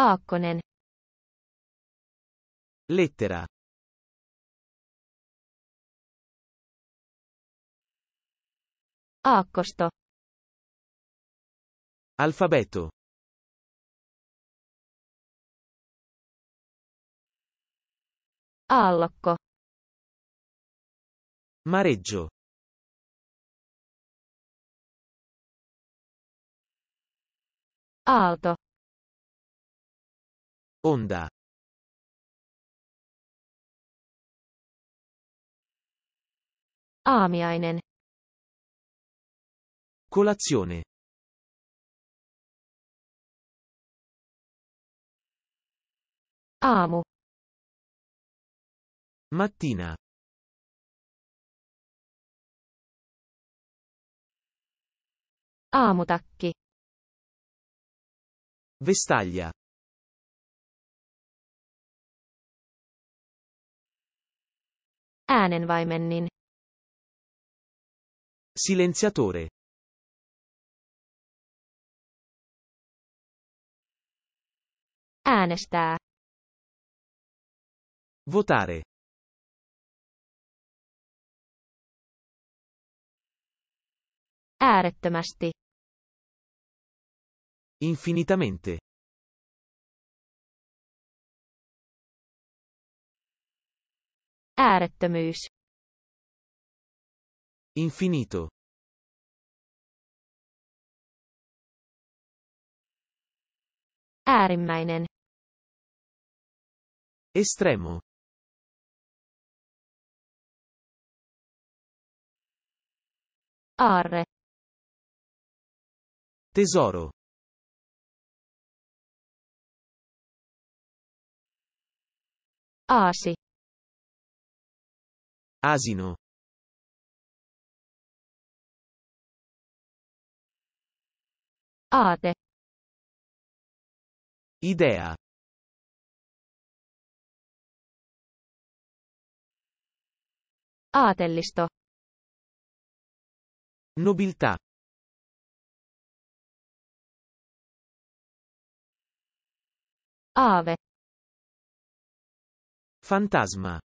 Okkonen. Lettera. Aakkosto. Alfabeto. Allocco. Mareggio. Alto. Onda. Aamiainen. Colazione. Aamu. Mattina. Aamutakki. Vestaglia. Äänenvaimennin. Silenziatore. Äänestää. Votare. Äärettömästi. Infinitamente. Äärettömyys. Infinito. Äärimmäinen. Estremo. Arre. Tesoro. Aasi. Asino. Ate. Idea. Aatellisto. Nobiltà. Ave. Fantasma.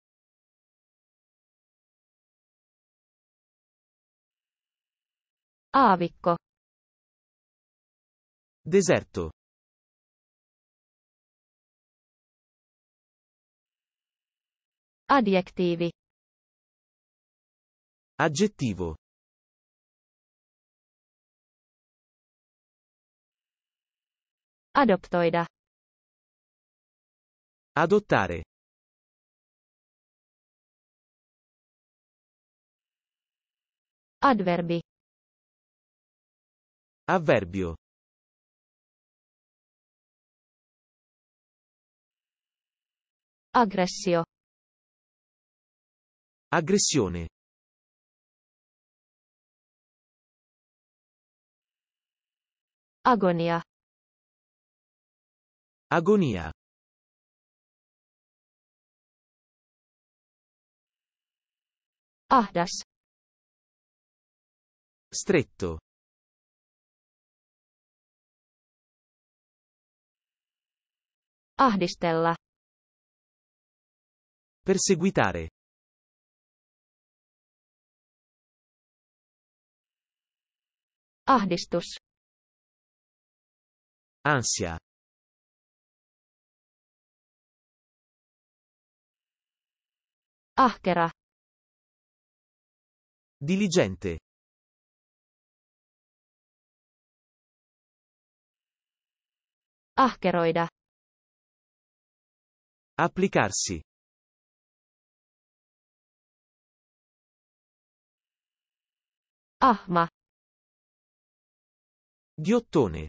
Aavikko. Deserto. Adjektiivi. Aggettivo. Adoptoida. Adottare. Adverbi. Avverbio. Aggressio. Aggressione. Agonia. Agonia. Ahdas. Stretto. Ahdistella. Perseguitare. Ahdistus. Ansia. Ahkera. Diligente. Ahkeroida. Applicarsi. Ahma. Ghiottone.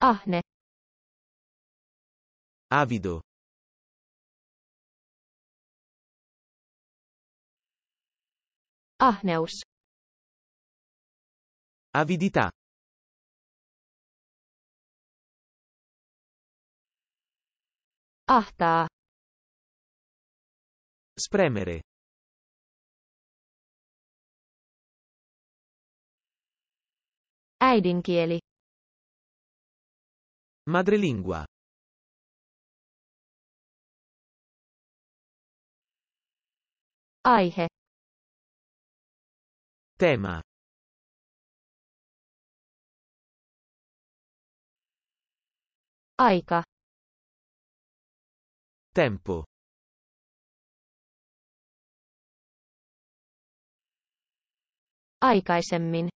Ahne. Avido. Ahneus. Avidità. Ahta. Spremere. Äidinkieli. Madrelingua. Aihe. Tema. Aika. Tempo. Aikaisemmin.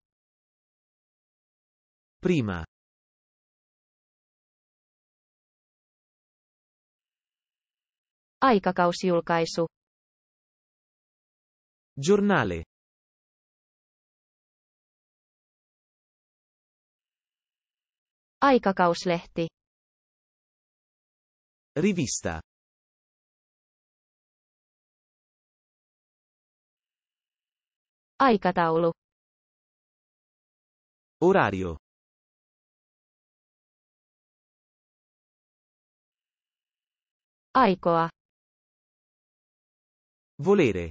Prima. Aikakausjulkaisu. Giornale. Aikakauslehti. Rivista. Aikataulu. Orario. Aikoa. Volere.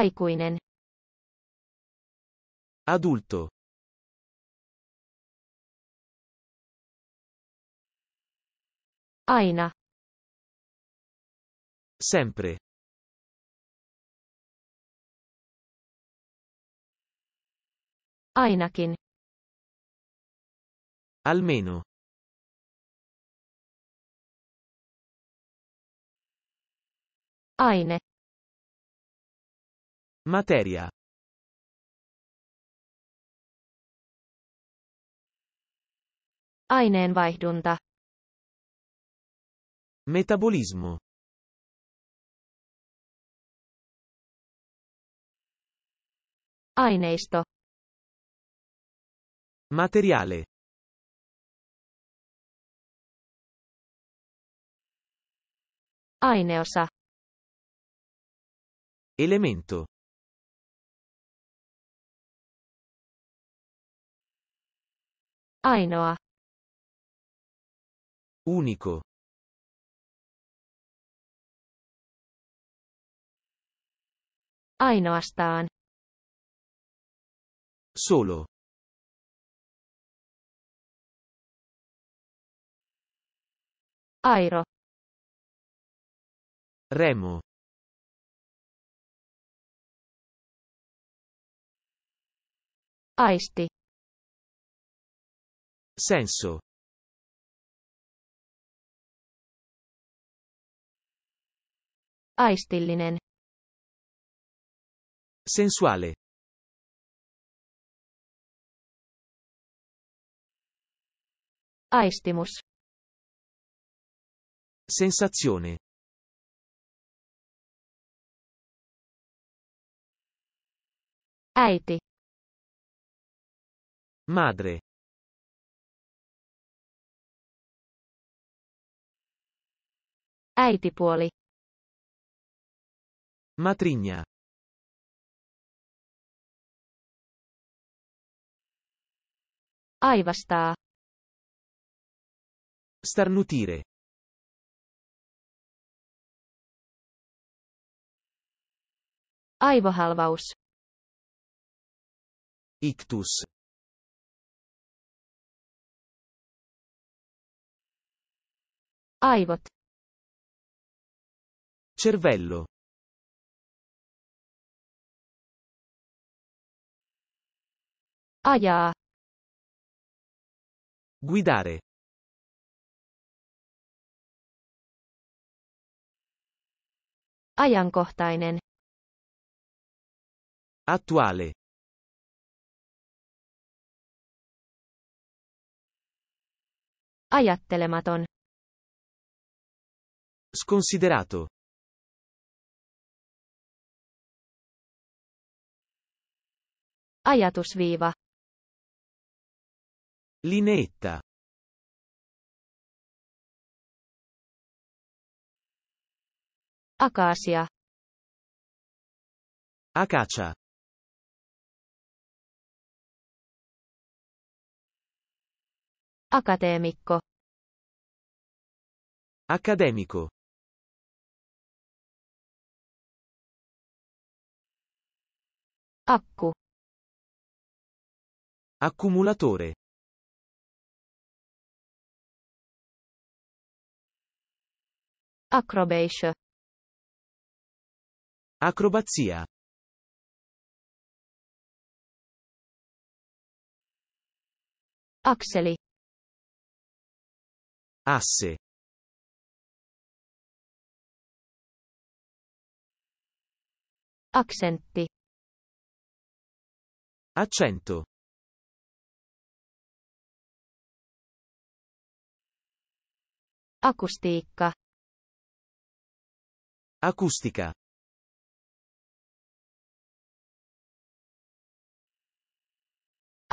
Aikuinen. Adulto. Aina. Sempre. Ainakin. Almeno. Aine. Materia. Aineenvaihdunta. Metabolismo. Aineisto. Materiale. Aineosa. Elemento. Ainoa. Unico. Ainoastaan. Solo. Airo. Remo. Aisti. Senso. Aistillinen. Sensuale. Aestemos. Sensazione. Aete. Madre. Äitipuoli. Matrigna. Aivastaa. Starnutire. Aivohalvaus. Ictus. Aivot. Cervello. Ajaa. Guidare. Ajankohtainen. Attuale. Ajattelematon. Sconsiderato. Ajatusviiva. Lineetta. Acacia. Acacia. Accademico. Accademico. Accu. Accumulatore. Acrobation. Acrobazia. Axeli. Asse. Accenti. Accento. Acustiikka. Acustica.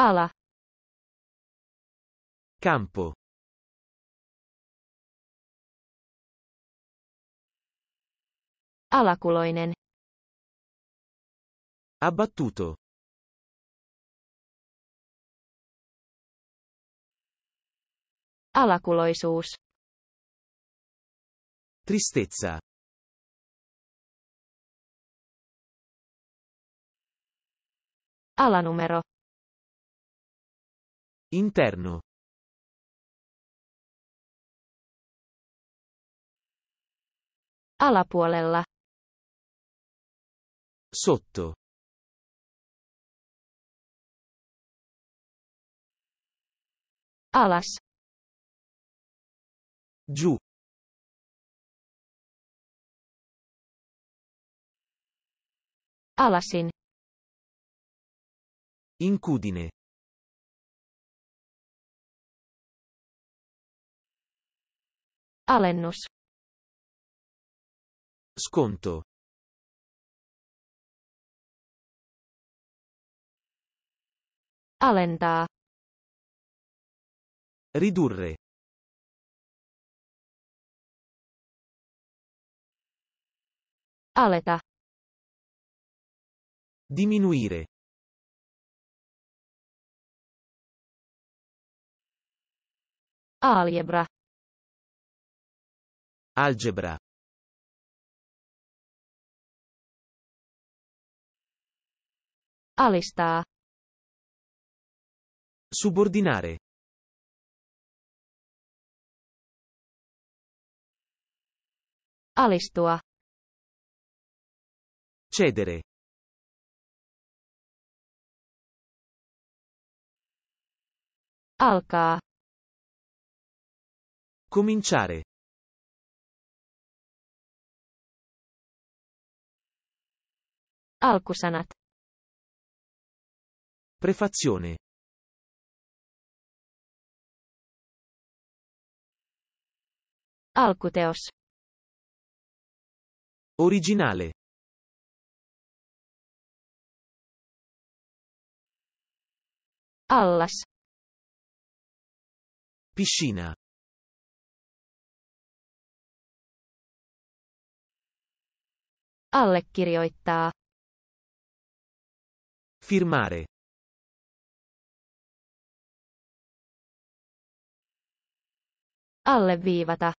ala campo alakuloinen abbattuto alakuloisuus tristezza alanumero Interno. Alapuolella. Sotto. Alas. Giù. Alasin. Incudine. alennus. Sconto. Alentaa. Ridurre. Aleta. Diminuire. Algebra. Algebra Alistaa. Subordinare. Alistua. Cedere. Alkaa. Cominciare. Alkusanat. Prefazione. Alkuteos. Originale. Allas. Piscina. Allekirjoittaa. Firmare. Alleviivata.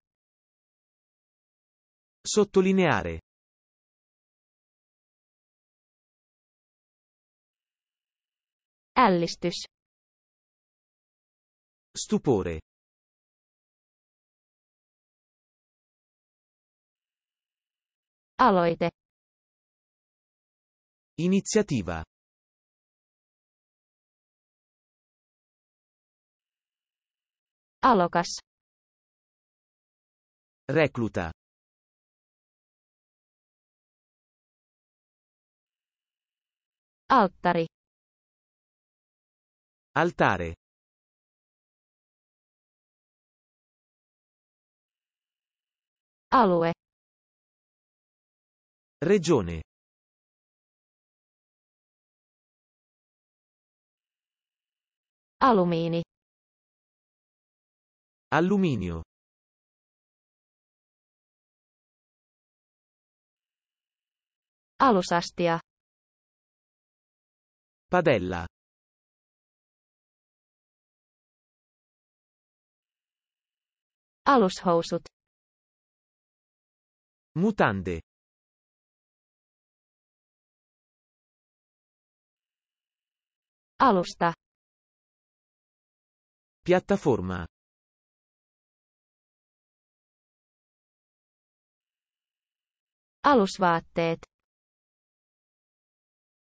Sottolineare. Ällistys. Stupore. Aloite. Iniziativa. Alokas. Recluta. Alttari. Altare. Alue. Regione. Alumiini. Alluminio. Alusastia. Padella. Alushousut. Mutande. Alusta. Piattaforma. Alusvaatteet.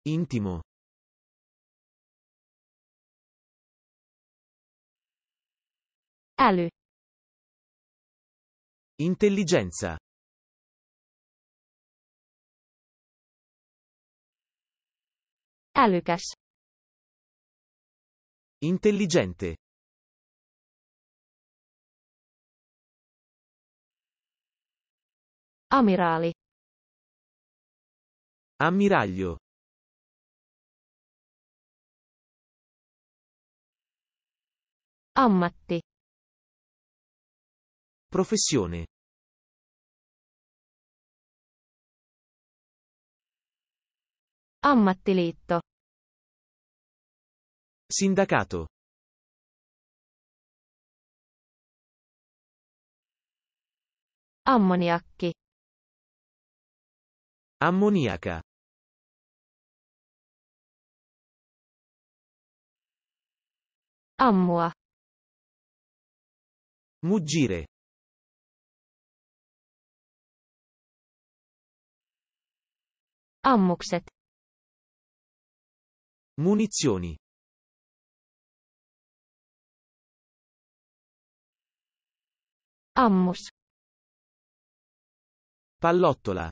Intimo. Äly. Intelligenza. Älykäs. Intelligente. Amiraali. Ammiraglio. Ammatte. Professione. Ammatteletto. Sindacato. Ammoniacchi. Ammoniaca. Amua. Muggire. Ammukset. Munizioni. Ammus. Pallottola.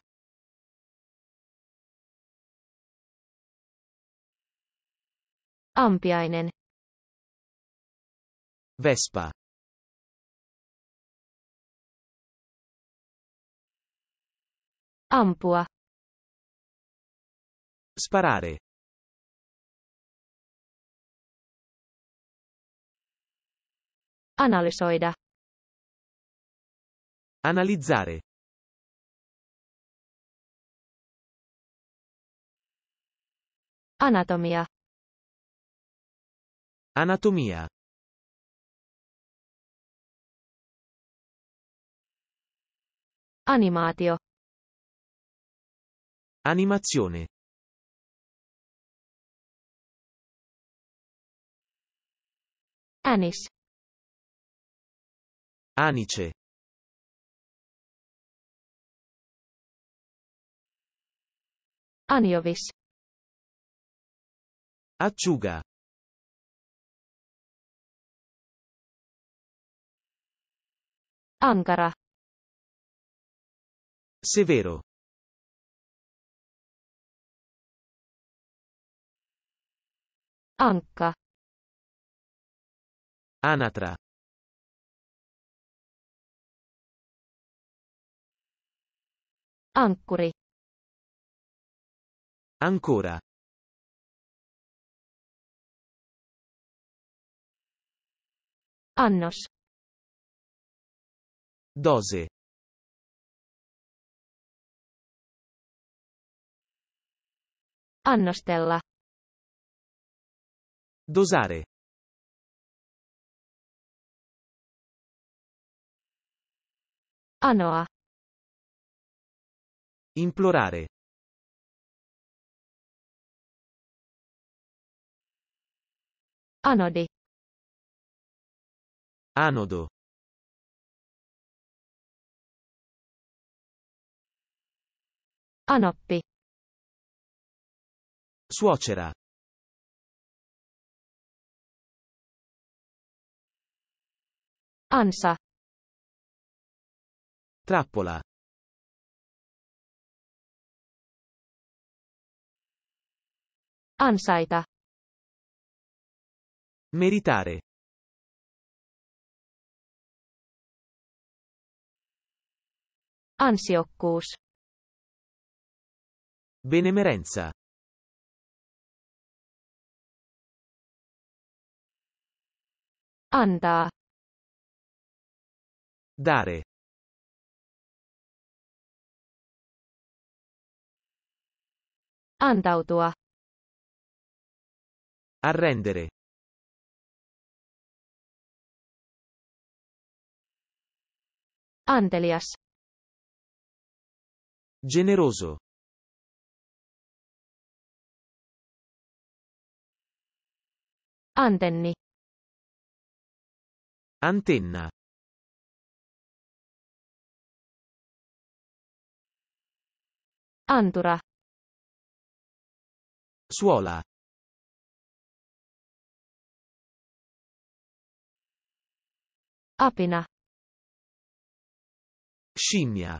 Ampiainen. Vespa. Ampua. Sparare. Analisoida. Analizzare. Anatomia. Anatomia. Animatio. Animazione. Anis. Anice. Aniovis. Acciuga. Ankara. Severo. Anca. Anatra. Ancore. Ancora. Annos. Dose. Annostella. Dosare. Anoa. Implorare. Anodi. Anodo. Anoppi. Suocera. Ansa. Trappola. Ansaita. Meritare. Ansiokkuus. Benemerenza. Anda. Dare. Antautua. Arrendere. Antelias. Generoso. Antenni. Antenna. Antora. Suola. Apena. Scimmia.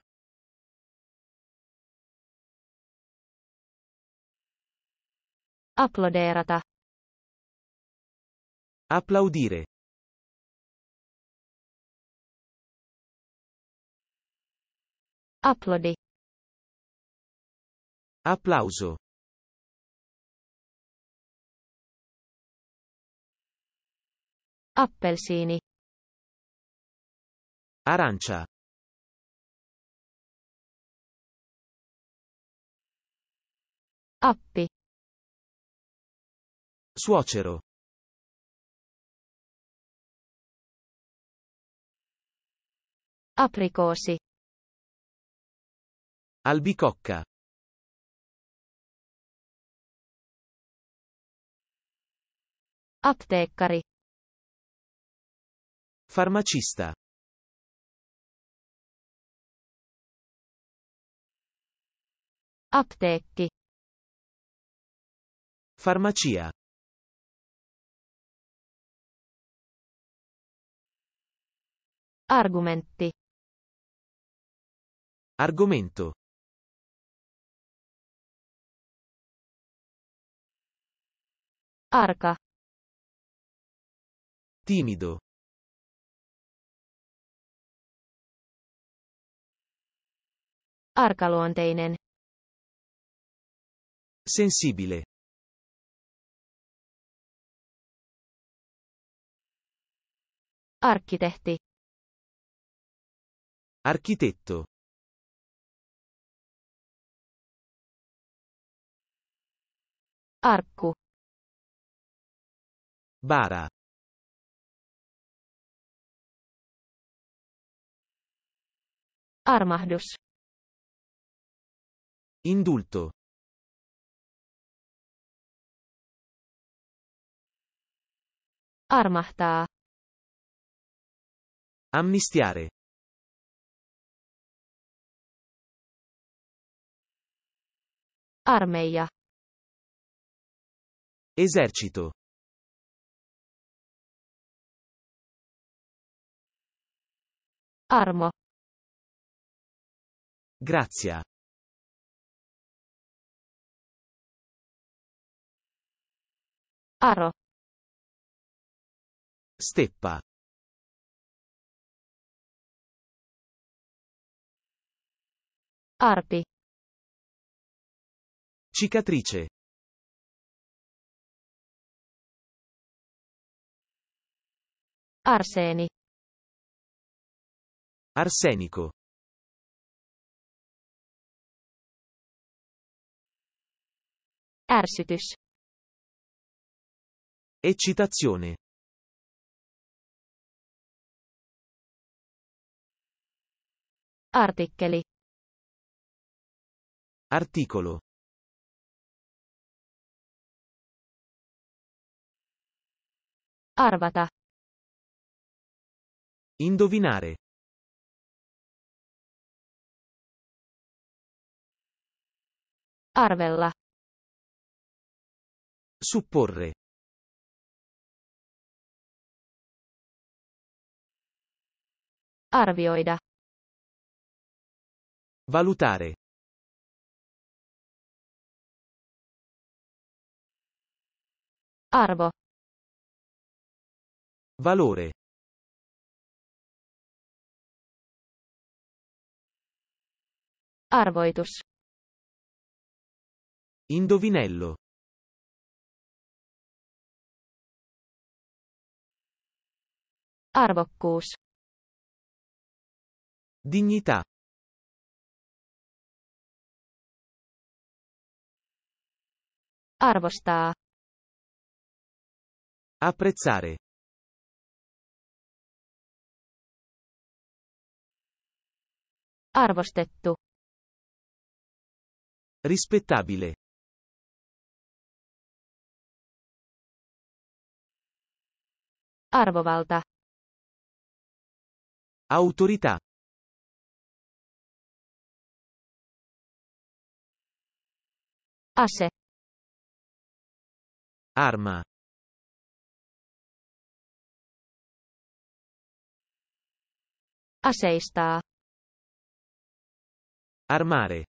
Aploderata. Applaudire. Applodi. Applauso. Appelsini. Arancia. Appi. Suocero. Apricosi. Albicocca. Apteekkari. Farmacista. Aptecchi. Farmacia. Argumenti. Argomento. Arca. Timido. Arkaluonteinen. Sensibile. Architetti. Architetto. Arkku. Bara. Armahdus. Indulto. Armahta. Amnistiare. Armeija. Esercito. Armo. Grazia. Aro. Steppa. Arpi. Cicatrice. Arseni. Arsenico. Ersitis. Eccitazione. Artikkeli. Articolo. Arvata. Indovinare. Arvella. Supporre. Arvioida. Valutare. Arvo. Valore. Arvoitus. Indovinello. Arvokkuus. Dignità. Arvostaa. Apprezzare. Arvostettu. Rispettabile. Arvovalta. Autorità. Ase. Arma. Aseistaa. Armare.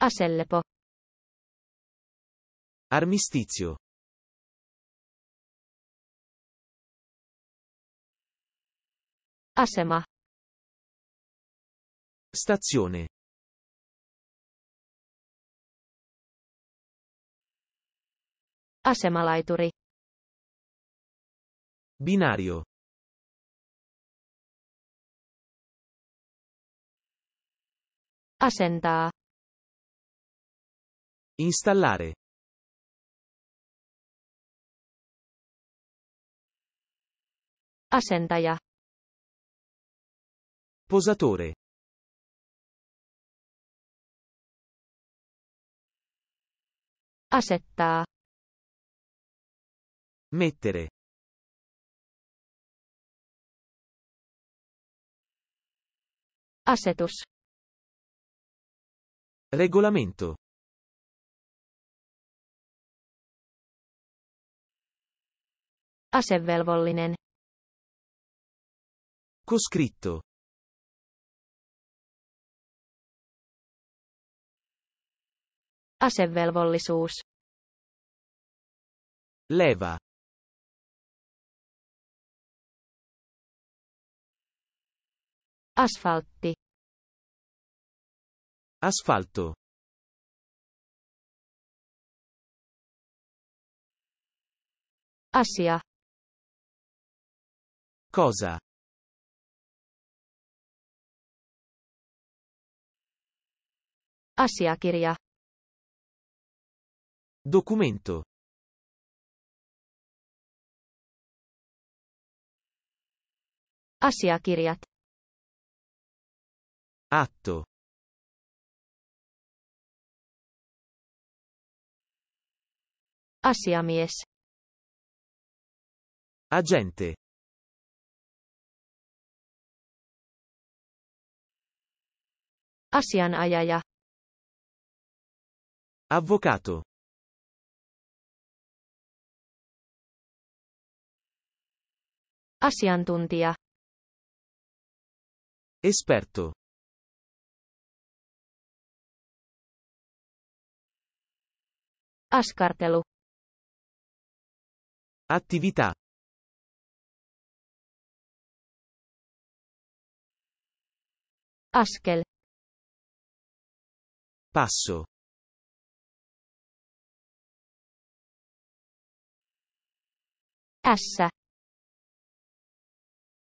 Asellepo. Armistizio. Asema. Stazione. Asemalaituri. Binario. Asentaa. Installare. Asentaja. Posatore. Asettaa. Mettere. Asetus. Regolamento. Asevelvollinen. Coscritto. Asevelvollisuus. Leva. Asfaltti. Asfalto. Asia. Cosa? Asiakirja. Documento. Asiakirjat. Atto. Asiamies. Agente. Asianajaja. Avvocato. Asiantuntija. Esperto. Askartelu. Attività. Askel. Passo. Assa.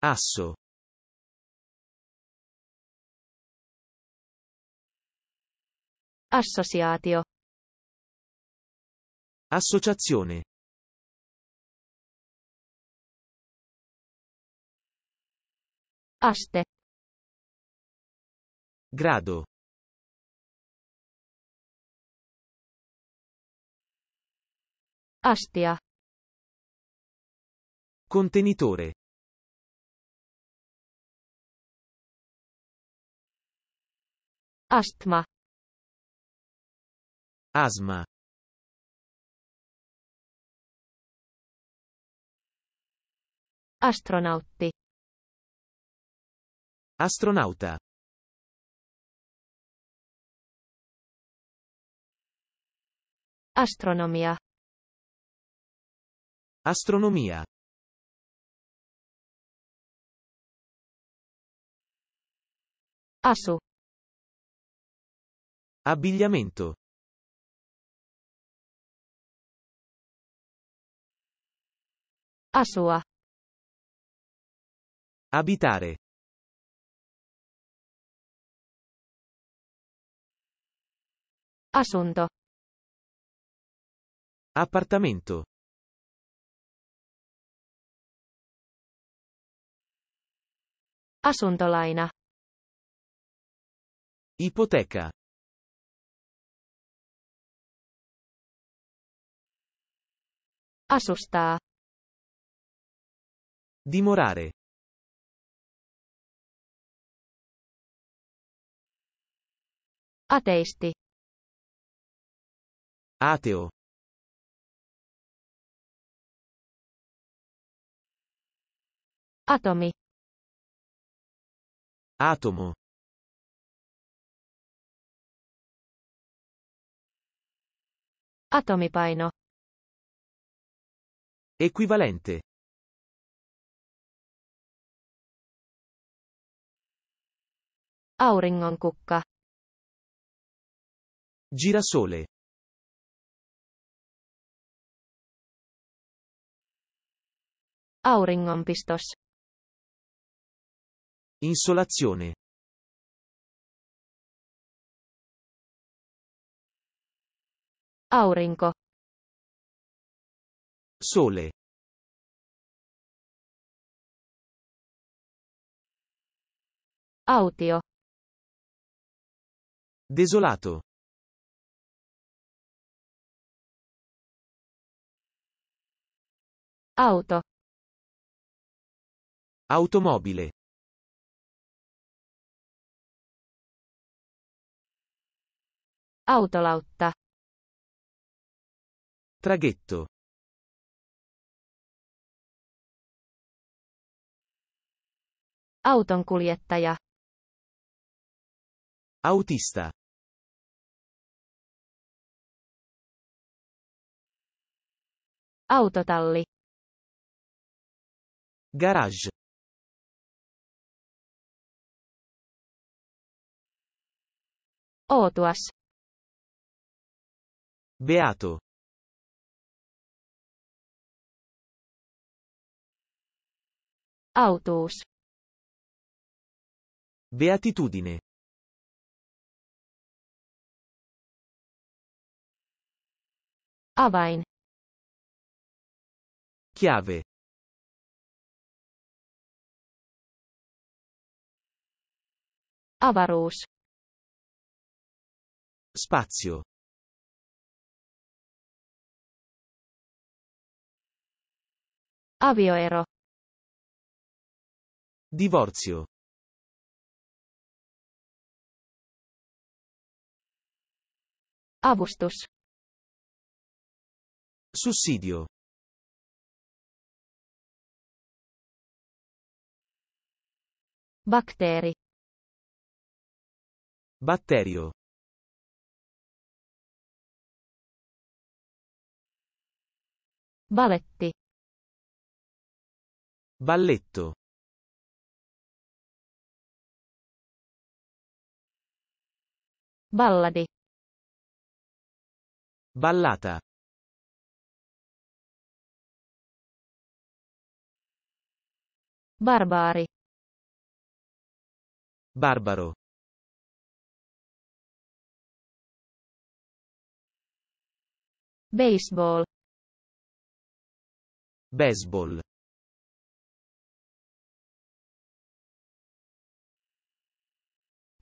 Asso. Associaatio. Associazione. Aste. Grado. Astia. Contenitore. Astma. Asma. Astronautti. Astronauta. Astronomia. Astronomia. Asso. Abbigliamento. Assoa. Abitare. Assunto. Appartamento. Asuntolaina. Ipoteca. Asostar. Dimorare. Ateisti. Ateo. Atomi. Atomo. Atomi paino. Equivalente. Auringonkukka. Girasole. Auringonpistos. Insolazione. Aurenco. Sole. Autio. Desolato. Auto. Automobile. Autolautta. Traghetto. Autonkuljettaja. Autista. Autotalli. Garage. Ootuas. Beato. Autos. Beatitudine. Avain. Chiave. Avaros. Spazio. Avioero. Divorzio. Avustus. Sussidio. Batteri. Batterio. Baletti. Balletto. Ballade. Ballata. Barbare. Barbaro. Baseball. Baseball.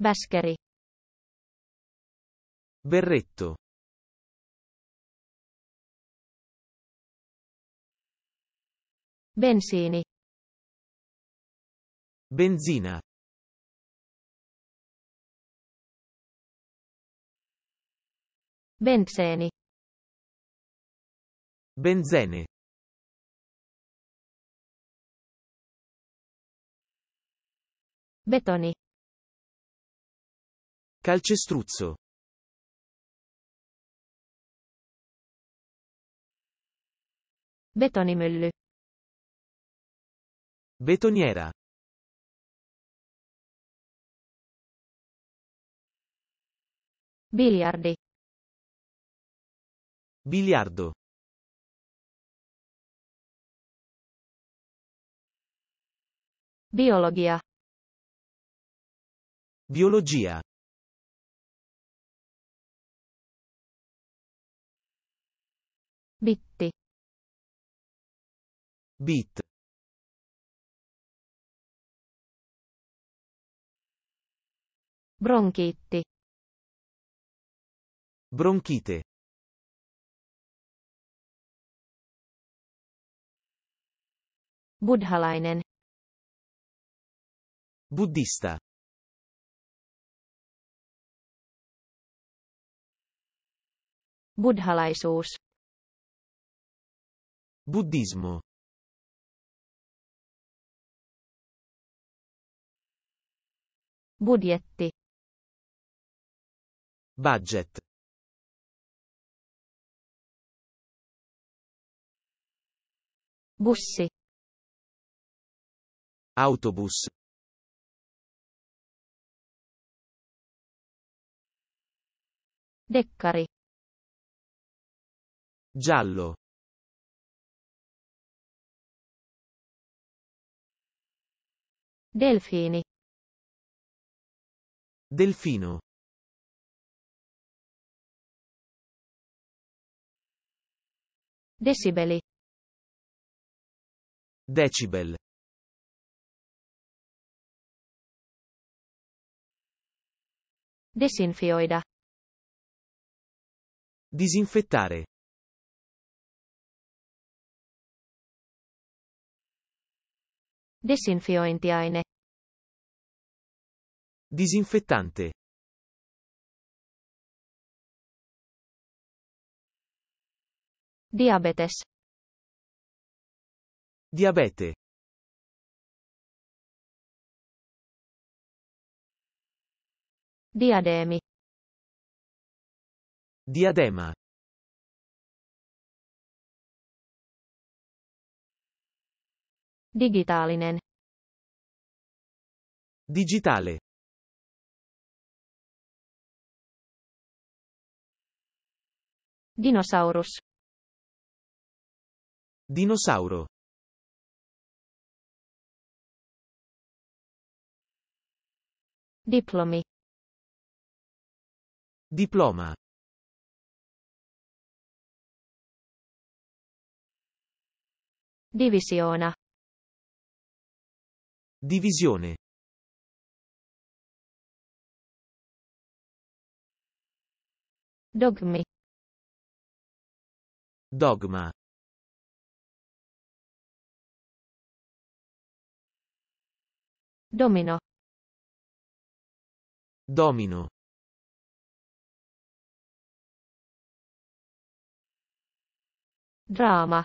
Baskeri. Berretto. Bensene. Benzina. Benzeni. Benzene. Betoni. Calcestruzzo. Betonimüllü. Betoniera. Biliardi. Biliardo. Biologia. Biologia. bit bronchitti bronchite buddhalainen buddista buddhalaisuus buddismo Budjetti. Budget. Bussi. Autobus. Deccari. Giallo. Delfini. Delfino. Decibeli. Decibel. Desinfioida. Disinfettare. Desinfiointiaine. Disinfettante. Diabetes. Diabete. Diademi. Diadema. Digitaalinen. Digitale. Dinosaurus. Dinosauro. Diplomi. Diploma. Divisiona. Divisione. Dogmi. Dogma. Domino. Domino. Drama.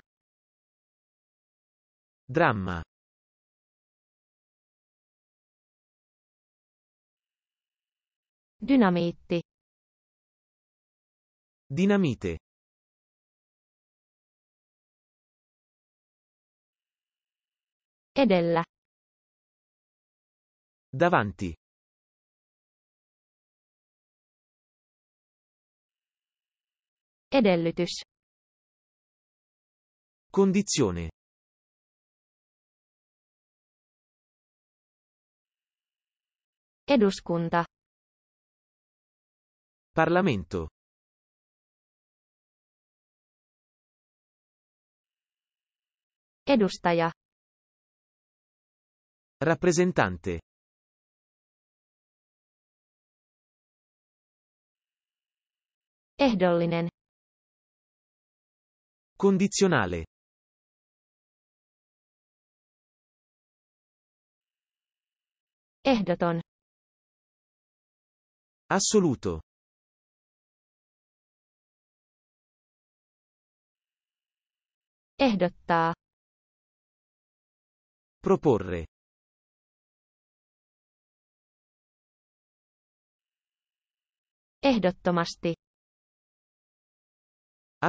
Dramma. Dinamite. Dinamite. e della. Davanti. Edellytys. Condizione. Eduskunta. Parlamento. Edustaja. Rappresentante. Ehdollinen. Condizionale. Ehdoton. Assoluto. Ehdottaa. Proporre. Ehdottomasti.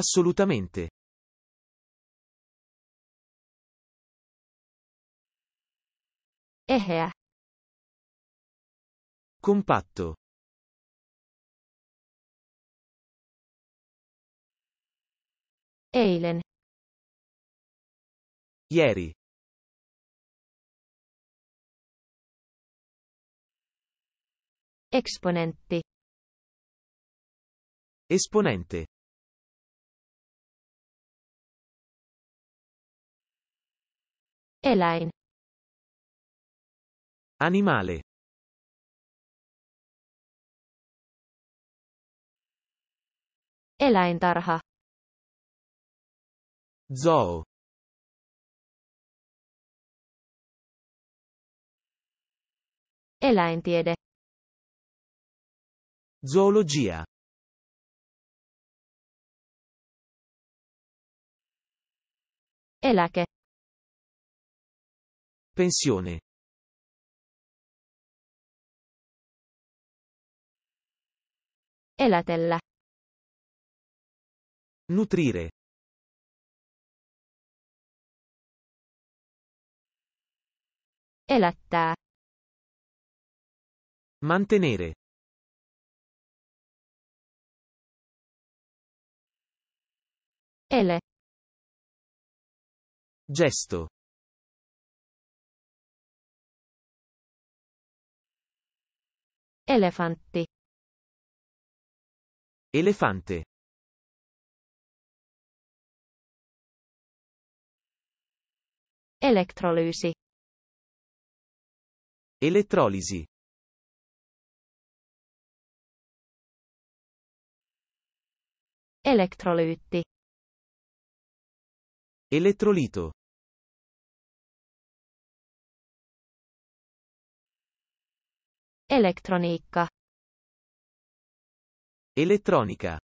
Assolutamente. Eheä. Compatto. Eilen. Ieri. Exponenti. Esponente. Airline. Animale. Eläintarha. Zoo. Eläintiede. Zoologia. Elache. Pensione. Elatella. Nutrire. Elatta. Mantenere. Ele. Gesto. Elefante. Elefante. Elektrolyysi. Elettrolisi. Elektrolyytti. Elettrolito. Elektronika. Elettronica.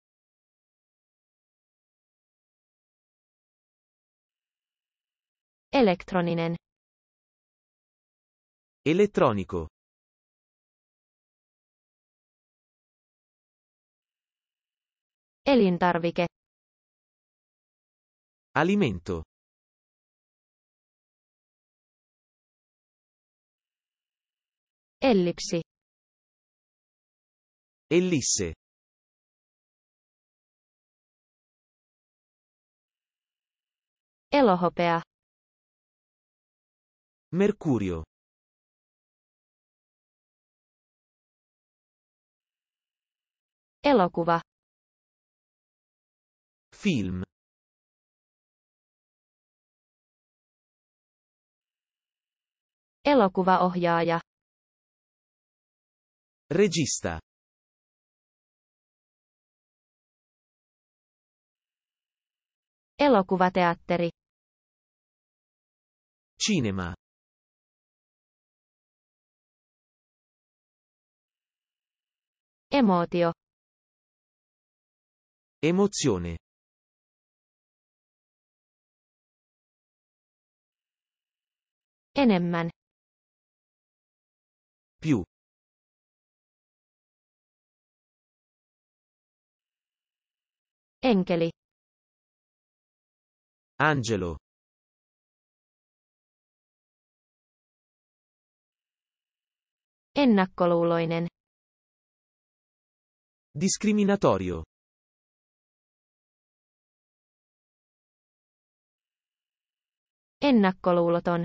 Elektroninen. Elettronico. Elintarvike. Alimento. Ellipsi. Ellisse. Elohopea. Mercurio. Elokuva. Film. Elokuvaohjaaja. Regista. Elokuvateatteri. Cinema. Emotio. Emozione. Enemmän. Più. Enkeli. Angelo. Ennakkoluuloinen. Discriminatorio. Ennakkoluuloton.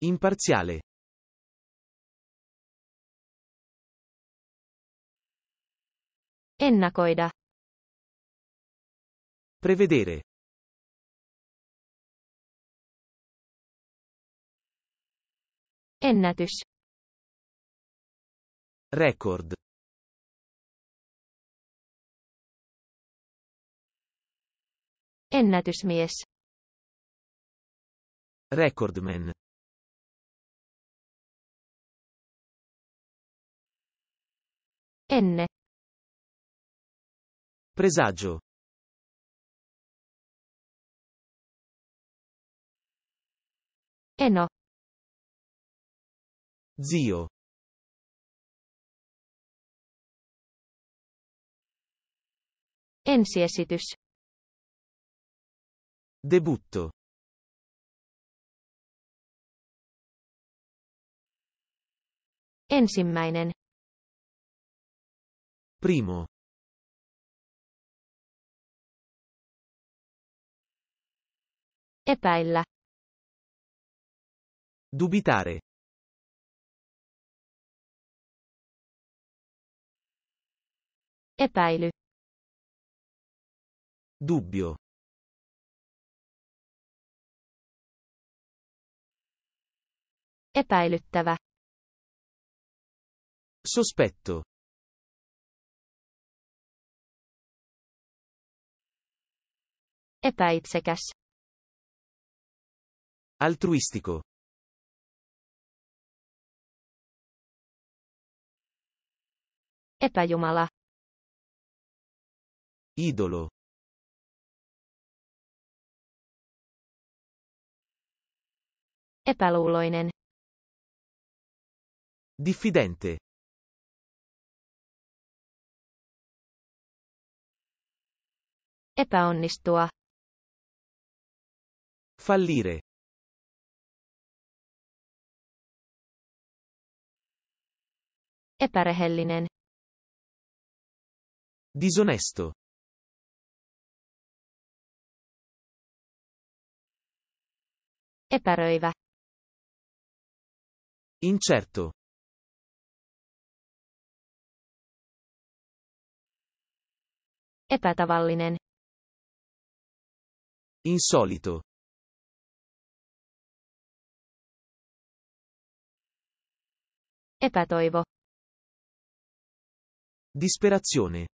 Imparziale. Ennakoida. Prevedere. Ennätys. Record. Ennätysmies. Recordman. Enne. Presagio. E eh no. Zio. Ensiesitys. Debutto. Ensimmäinen. Primo. Epäillä. Dubitare. Epäily. Dubbio. Epäilyttävä. Sospetto. Epäitsekäs. Altruistico. epäjumala. Idolo. Epäluuloinen. Diffidente. Epäonnistua. Fallire. Epärehellinen. Disonesto. Epäroiva. Incerto. Epätavallinen. Insolito. Epätoivo. Disperazione.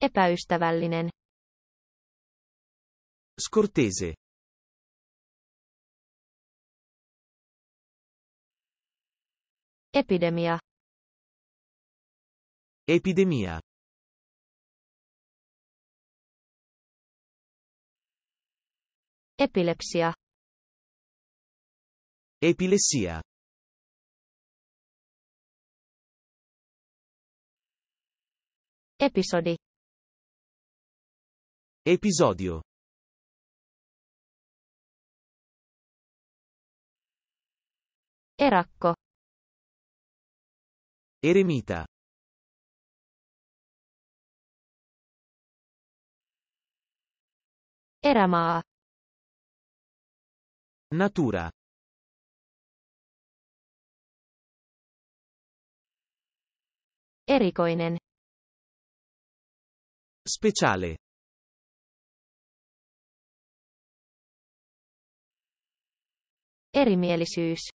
Epäystävällinen. Scortese. Epidemia. Epidemia. Epilepsia. Epilessia. Episodi. Episodio. Eracco. Eremita. Eramaa. Natura. Erikoinen. Speciale. Erimielisyys.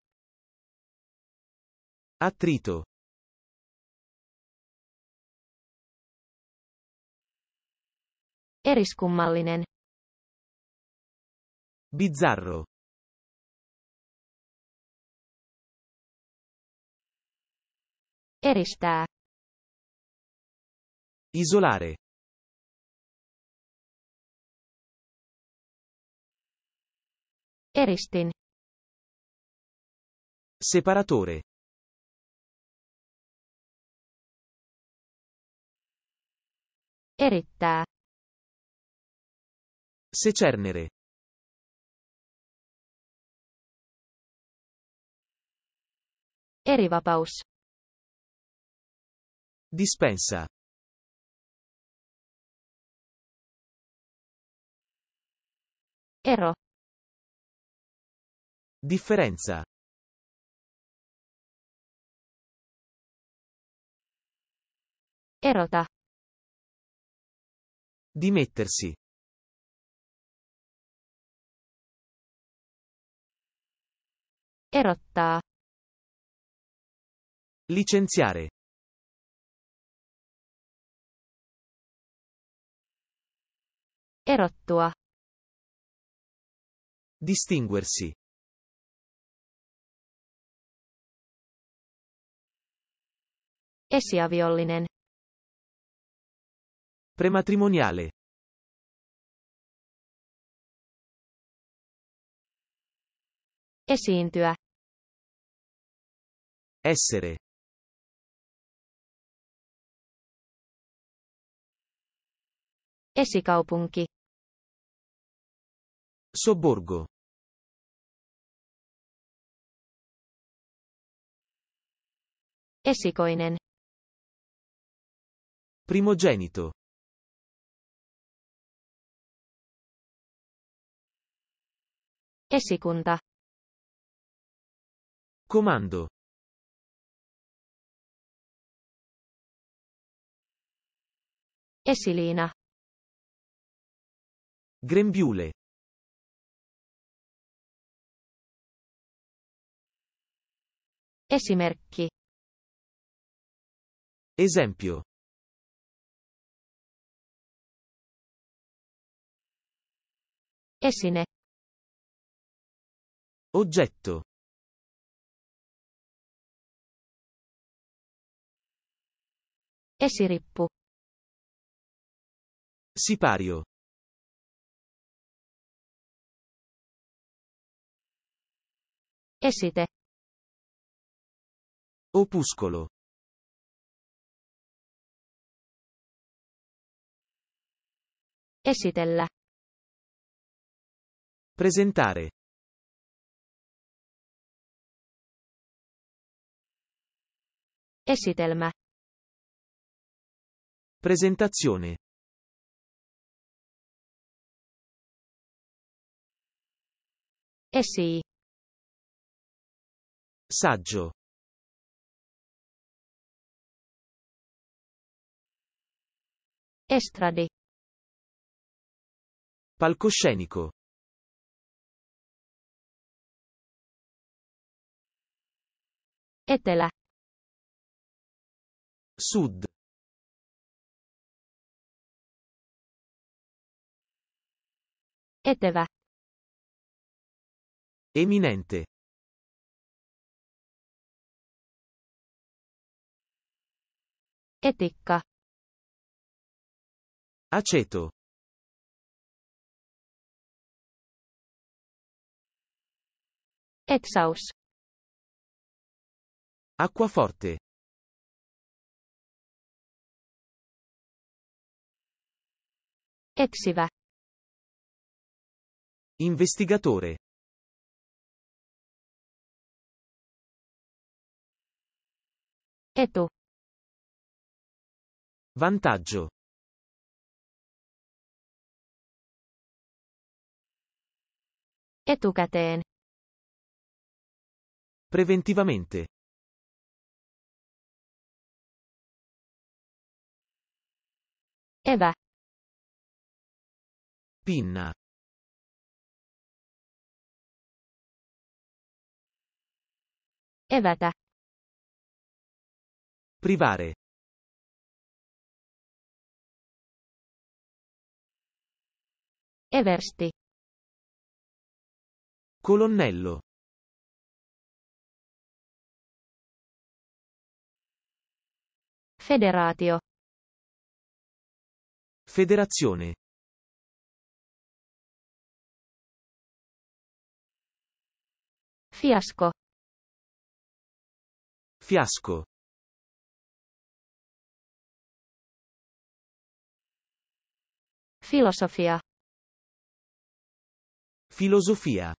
Attrito. Eriskummallinen. Bizzarro. Eristää. Isolare. Eristin. Separatore. Eretta. Secernere. Erevapaus. Dispensa. Ero. Differenza. Erota. Dimettersi. Erotta. Licenziare. Erottua. Distinguersi. Esiaviollinen. Prematrimoniale. Esiintyä. Essere. Esikaupunki. Sobborgo. Esikoinen. Primogenito. e seconda. Comando. E Grembiule. E Esempio. Esine. Oggetto. Essereppo. Sipario. Esete. Opuscolo. Esitella. Presentare. Esitelmä. Presentazione. Essi. Saggio. Estradi. Palcoscenico. Etela. Sud. Etevä. Eminente. Etikka. Aceto. Etsaus. Acquaforte. Eksiva. Investigatore. Eto. Vantaggio. Etukäteen. Preventivamente. Eva. Pinna Evata. Privare. Eversti. Colonnello. Federatio. Federazione. Fiasco. Fiasco. Filosofia. Filosofia.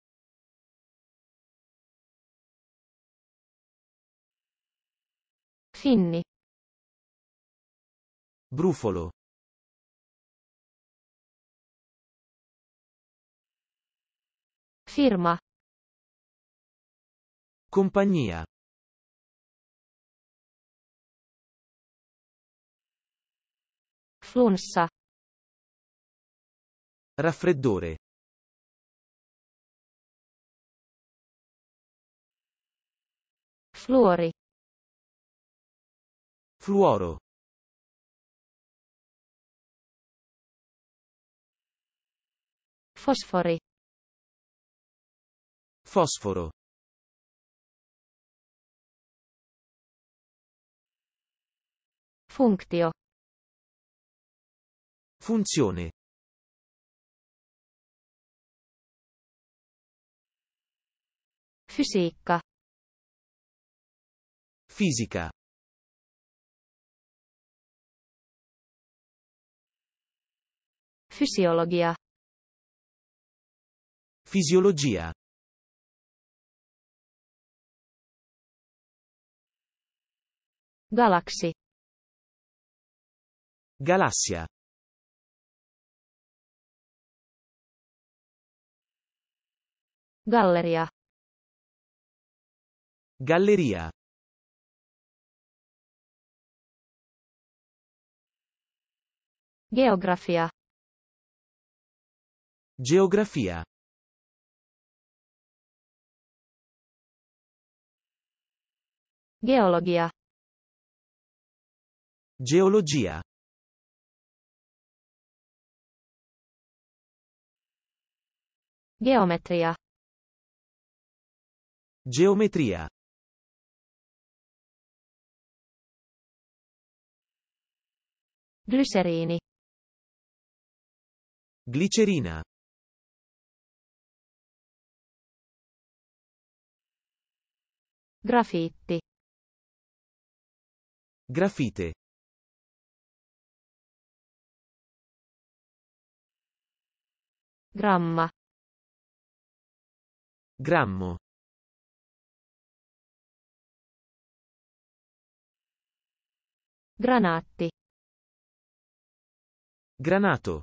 Finni. Brufolo. Firma. Compagnia. Flussa. Raffreddore. Fluori. Fluoro. Fosfori. Fosforo. Funktio. Funzione. Fisica. Fisica. Fisiologia. Fisiologia. Galaxy. Galassia. Galleria. Galleria. Geografia. Geografia. Geologia. Geologia. Geometria. Geometria. Glicerini. Glicerina. Graffiti. Grafite. Gramma grammo granate granato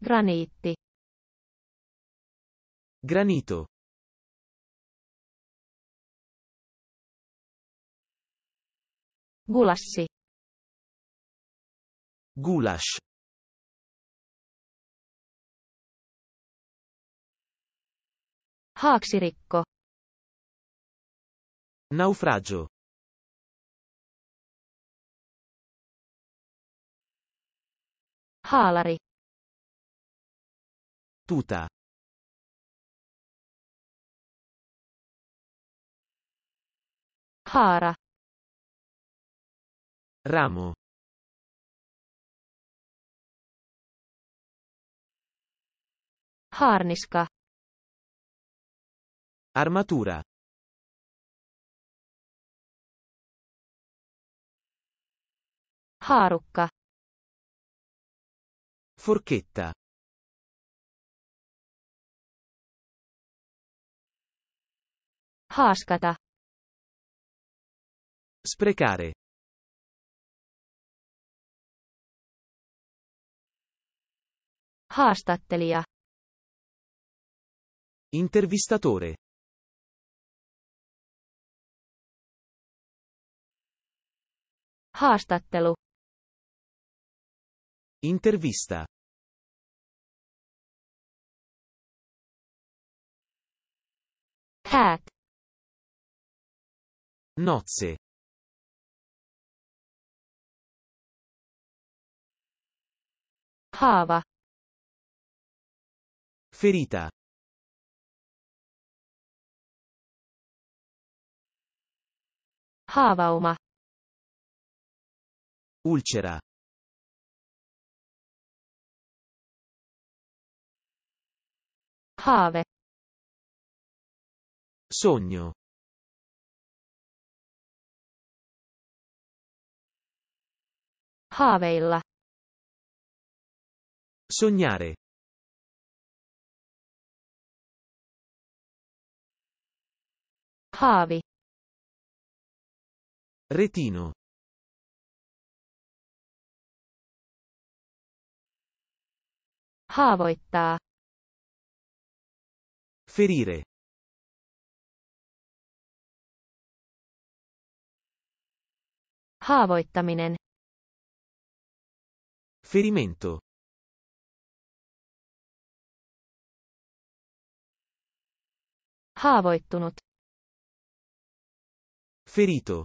Granetti. granito gulasse gulash Haaksirikko. Naufragio. Haalari. Tuta. Haara. Ramo. Haarniska. Armatura. Haarukka. Forchetta. Haaskata. Sprecare. Haastattelija. Intervistatore. Haastattelu. Intervista. Häät. Nozze. Hava. Ferita. Haavauma. Ulcera. Have. Sogno. Haaveilla. Sognare. Haavi. Retino. Haavoittaa. Ferire. Haavoittaminen. Ferimento. Haavoittunut. Ferito.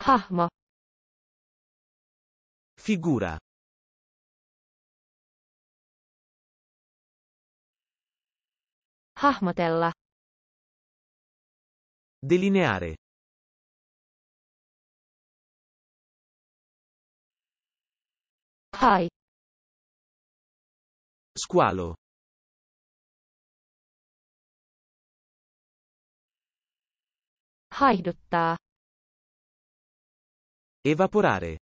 Hahmo. Figura. Hahmotella. Delineare. Hai. Squalo. Haihduttaa. Evaporare.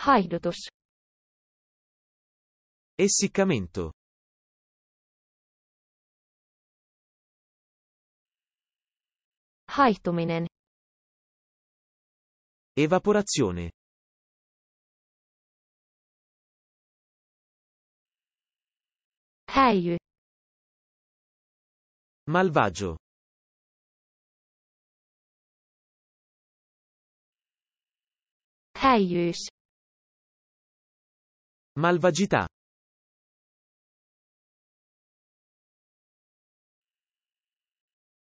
Haihdutus. Essiccamento. Haihtuminen. Evaporazione. Häijy. Malvagio. Häijyys. Malvagità.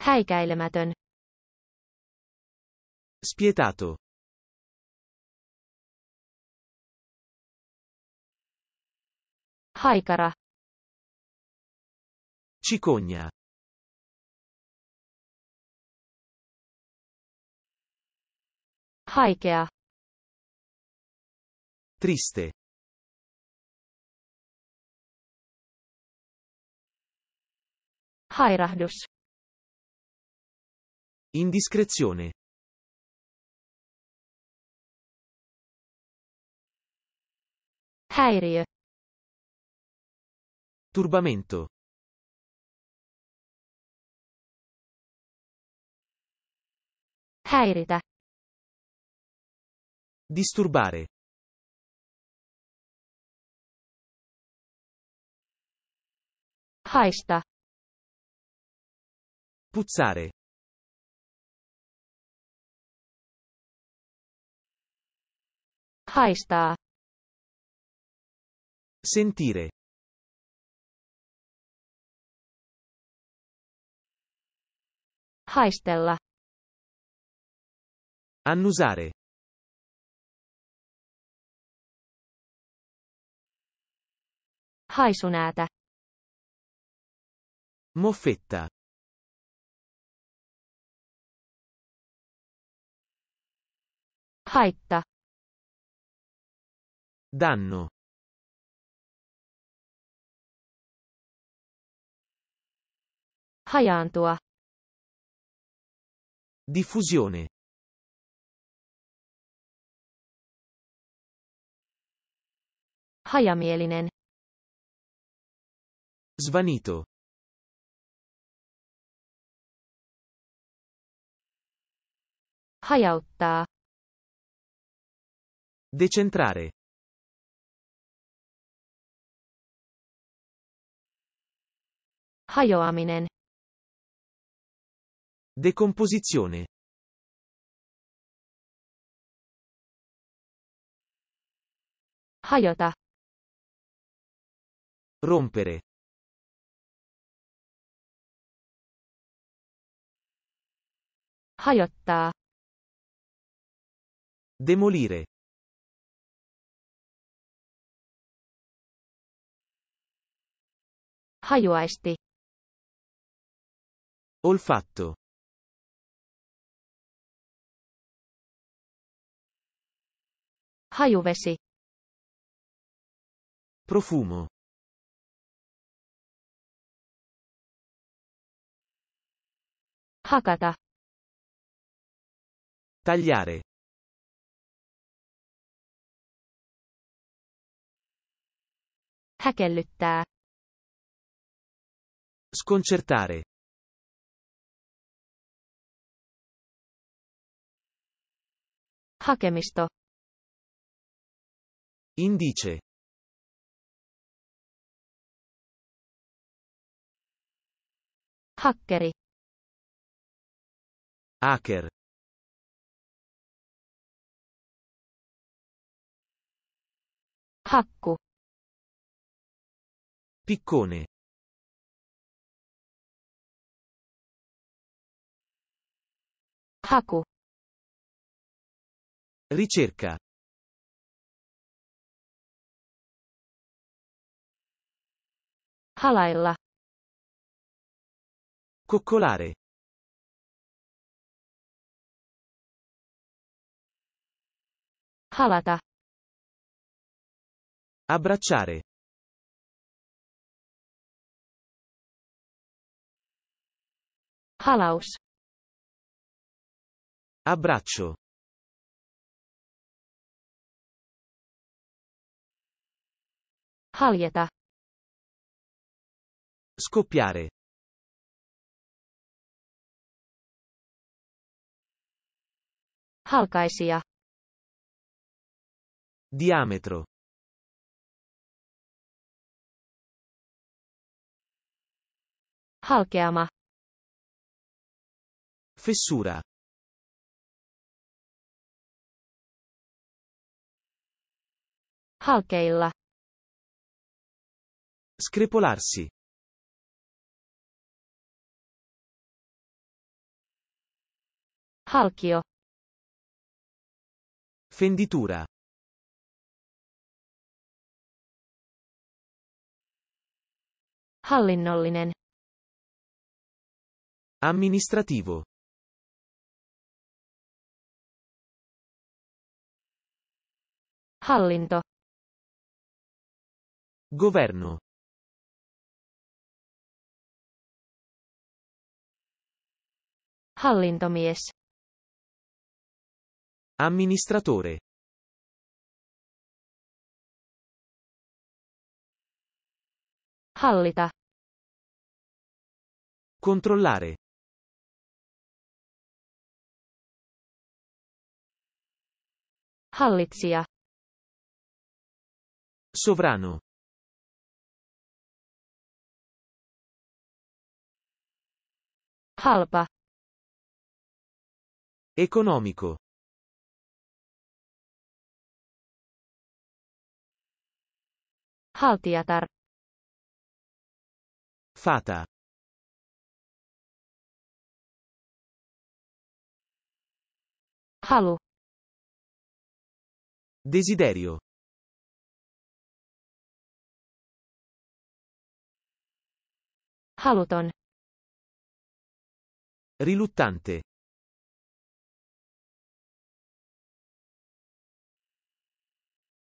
Häikäilemätön. Spietato. Haikara. Cicogna. Haikea. Triste. Hairahdus. Indiscrezione. Häiriö. Turbamento. Häiritä. Disturbare. Haista. Puzzare. Haistaa. Sentire. Haistella. Annusare. Haisunäätä. Moffetta. haitta, danno, hajaantua, diffusione, hajamielinen, svanito. hajauttaa Decentrare. Hajoaminen. Decomposizione. Hajota. Rompere. Hajottaa. Demolire. hajoaisti. Olfatto. Hajuvesi. Profumo. Hakata. Tagliare. Häkellyttää. Sconcertare. Hakemisto. Indice. Hackeri. Hacker. Hakku. Piccone. Haku. Ricerca. Halailla. Coccolare. Halata. Abbracciare. Halaus. Abbraccio. Haljeta. Scoppiare. Halkaisia. Diametro. Halkeama. Fessura. Halkeilla. Screpolarsi. Halchio. Fenditura. Hallinnollinen. Amministrativo. Hallinto. Governo. Hallintomies. Amministratore. Hallita. Controllare. Hallitsija. Sovrano. Halpa. Economico. Haltiatar. Fata. Halu. Desiderio. Haluton. Riluttante.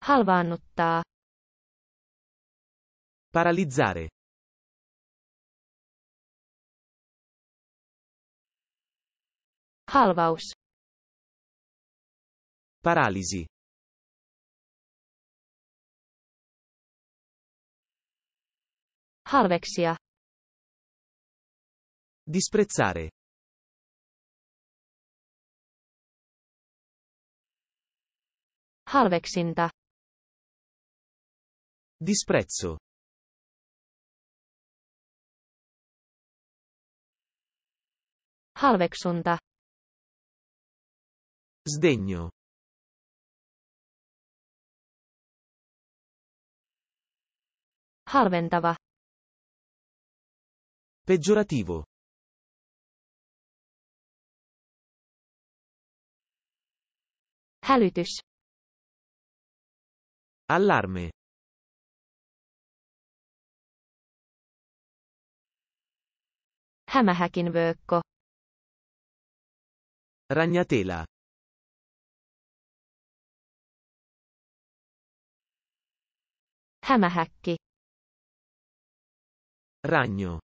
Halvaannuttaa. Paralizzare. Halvaus. Paralisi. Halveksia. Disprezzare. Halveksinta. Disprezzo. Halveksunta. Sdegno. Halventava. Peggiorativo. Hälytys. Allarme. Hämähäkin vöökko. Ragnatela. Hämähäkki. Ragno.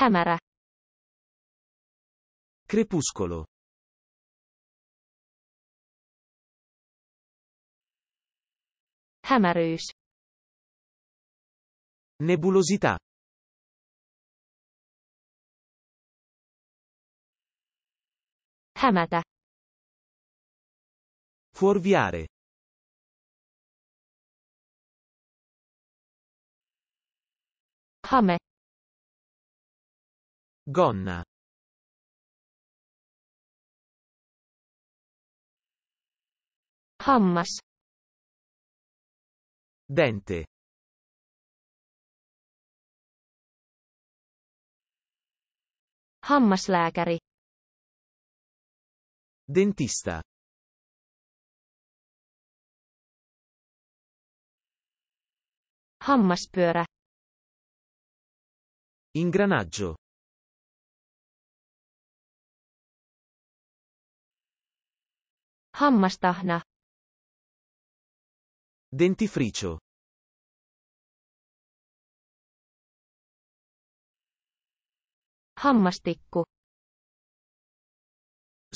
Hämärä. Crepuscolo. Hämäryys. Nebulosità. Hämätä. Fuorviare. Hame. Gonna. Hammas. Dente. Hammaslääkäri. Dentista. Hammaspyörä. Ingranaggio. Hammastahna. Dentifricio. Hammastikku.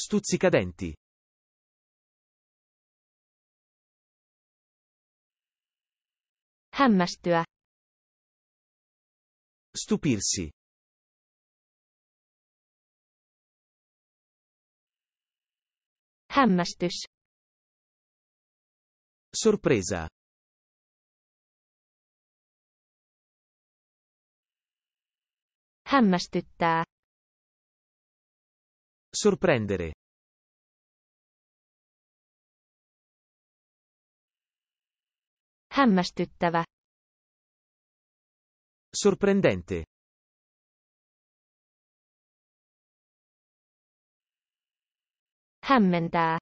Stuzzicadenti. Hämmästyä. Stupirsi. Hämmästys. Sorpresa. Hämmästyttää. Sorprendere. Hämmästyttävä. Sorprendente. Hämmentää.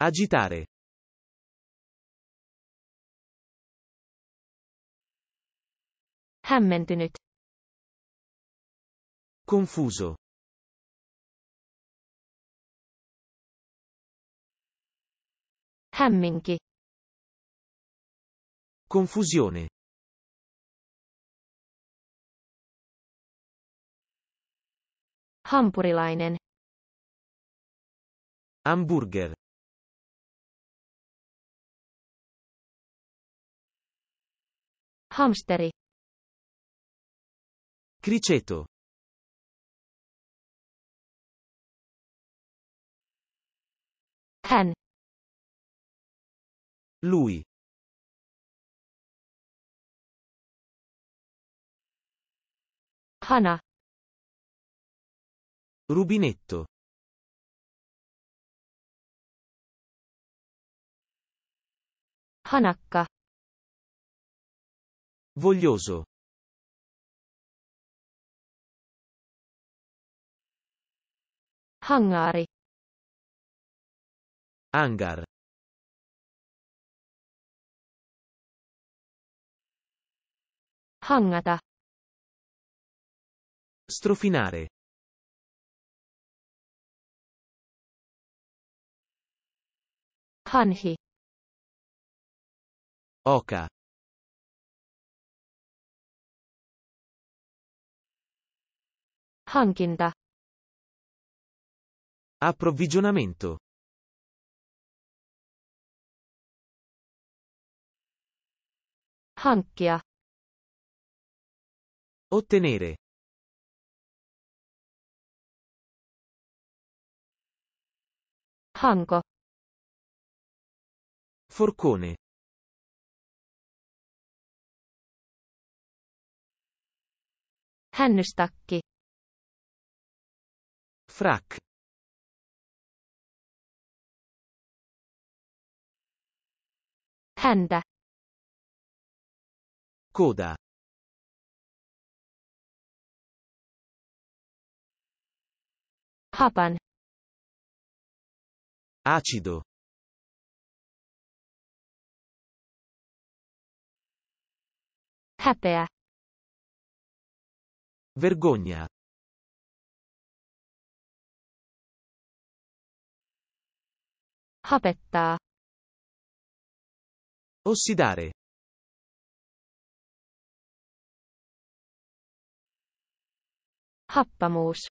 Agitare. Hämmentynyt. Confuso. Hämminki. Confusione. Hampurilainen. Hamburger. Hamsteri. Criceto. Hen. Lui. Hana. Rubinetto. Hanakka. Voglioso. Hangari. Hangar. Hangata. Strofinare. Hanhi. Oca. Hankinta. Approvvigionamento. Hankkia. Ottenere. Hanko. Forcone. Hännystakki. Frac. Hand. Coda. Hopan. Acido. Häpeä. Vergogna. Hapettaa. Ossidare. Happamuus.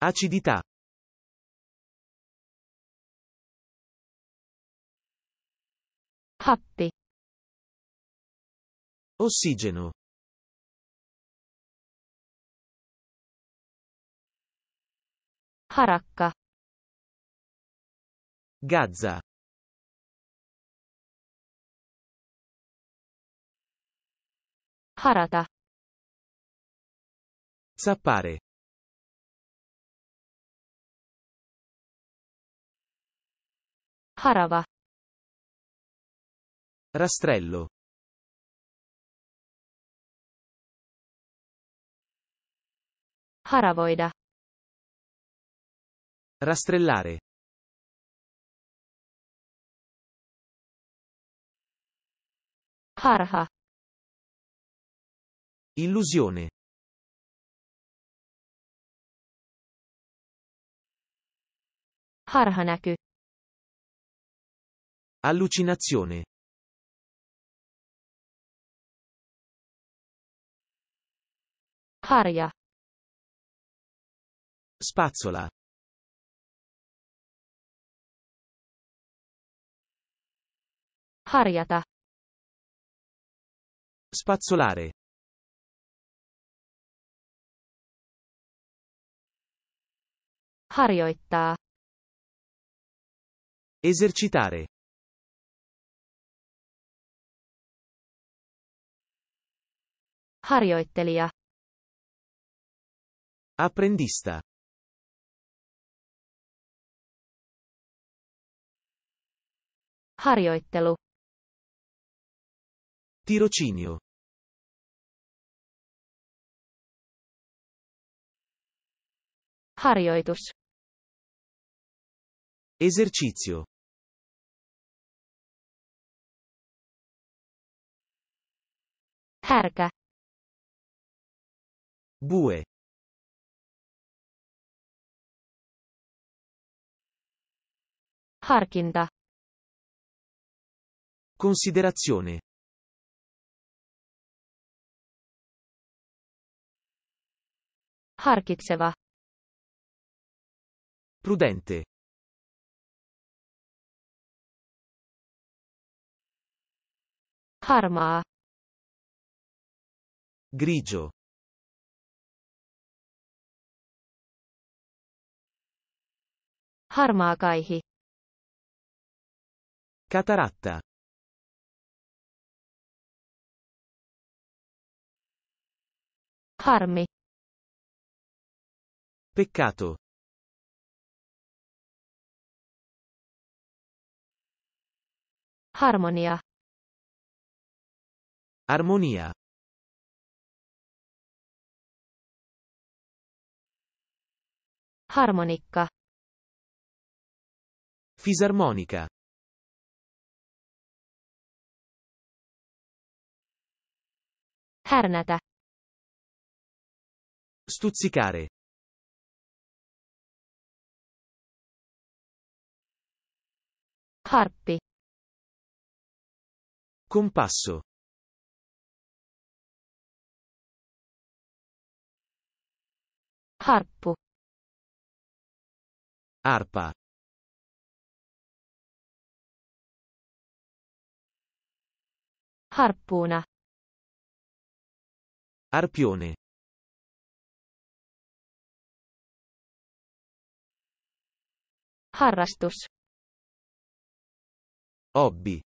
Acidità. Happi. Ossigeno. Harakka. Gaza. Harata. Zappare. Harava. Rastrello. Haravoida. Rastrellare. Harha. Illusione. Harhanäky. Allucinazione. Harja. Spazzola. Harjata. Spazzolare. harjoittaa. Esercitare. Harjoittelija. Apprendista. Harjoittelu. Tirocinio. Harjoitus. Esercizio. Härkä. Bue. Harkinta. Considerazione. Harkitseva. Prudente. Harma. Grigio. Harmaakaihi. Cataratta. Harmi. Peccato. Harmonia. Armonia. Harmonica. Fisarmonica. Hernata. Stuzzicare. Harpi. Compasso. Harpo. Arpa. Harpona. Arpione. Harrastus. Hobby.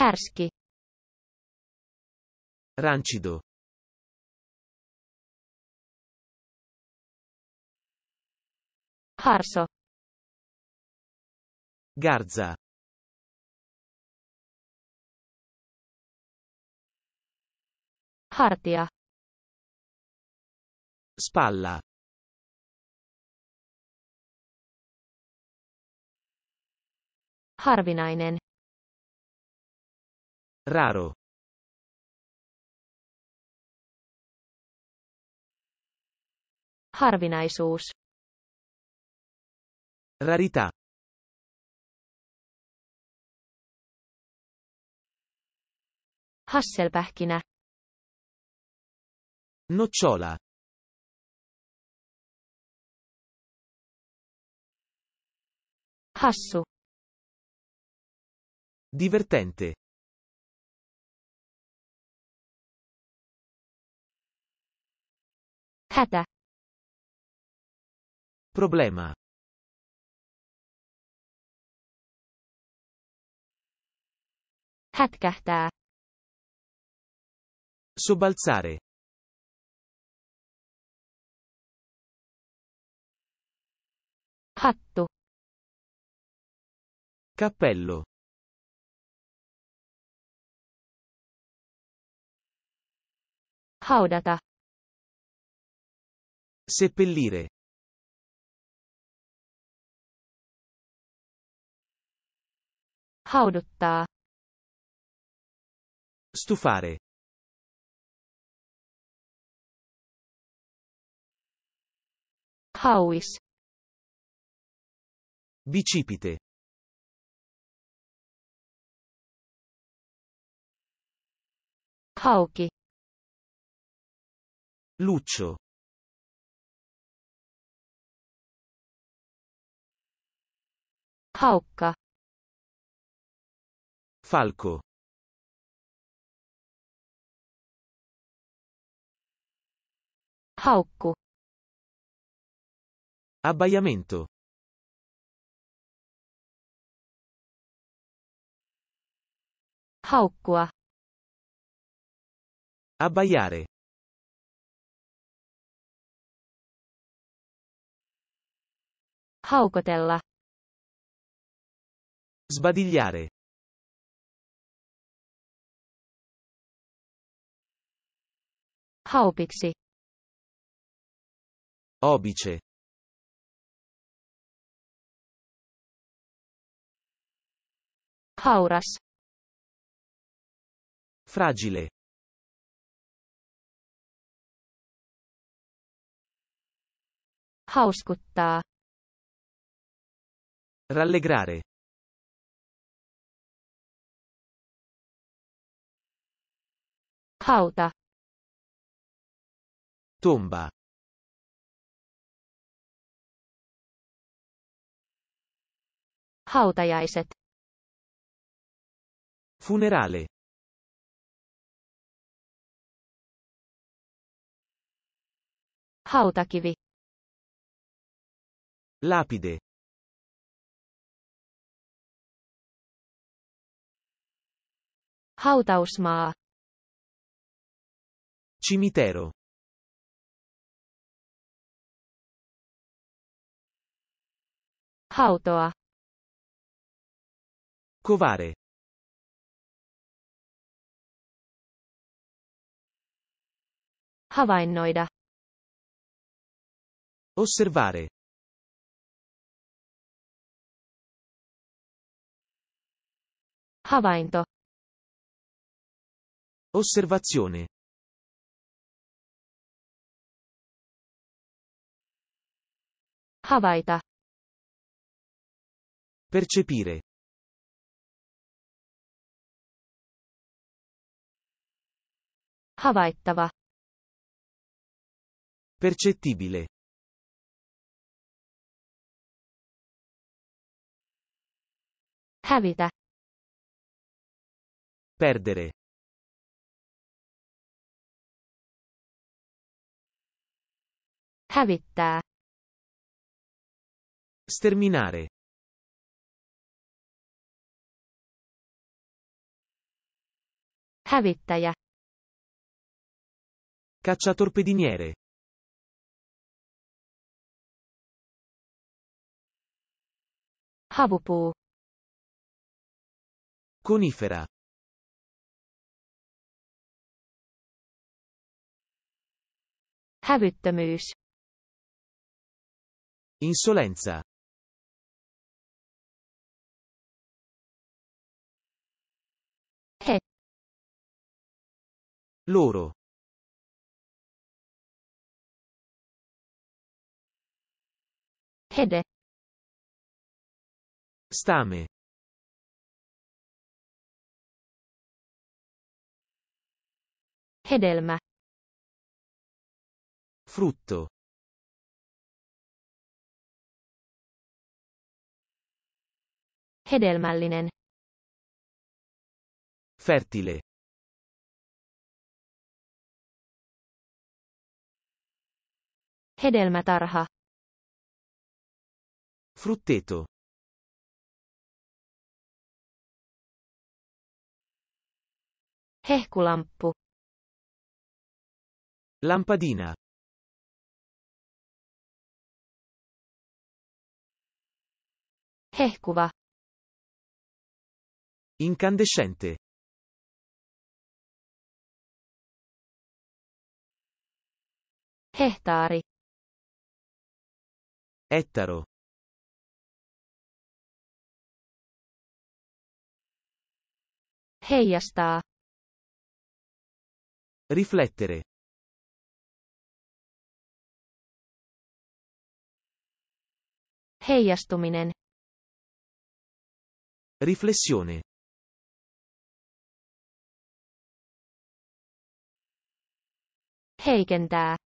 Herski. Rancido. Arso. Garza. Hartia. Spalla. Harvinainen. Raro. Harvinaisuus. Rarità. Hasselpähkinä. Nocciola. Hassu. Divertente. Hätä. Problema. Hätkähtää. Sobbalzare. Hattu. Cappello. Haudata. Seppellire. 타오르다. stufare hauis bicipite hauki luccio haukka Falco. Haukku. Abbaiamento. Haukkua. Abbaiare. Haukotella. Sbadigliare. Haupixi. Obice. Hauras. Fragile. Hauskuttaa. Rallegrare. Hauta. Tomba. Hautajaiset. Funerale. Hautakivi. Lapide. Hautausmaa. Cimitero. Hautoa. Covare. Havainnoida. Osservare. Havainto. Osservazione. Havaita. Percepire. Havaittava. Percettibile. Hävitä. Perdere. Hävittää. Sterminare. Hävittäjä. Cacciatorpediniere. Havupuu. Conifera. Hävyttömyys. Insolenza. Loro. Hede. Stame. Hedelmä. Frutto. Hedelmällinen. Fertile. Hedelmätarha. Frutteto. Hehkulamppu. Lampadina. Hehkuva. Incandescente. Hehtaari. Ettaro. Heijastaa. Riflettere. Heijastuminen. Riflessione. Heikentää.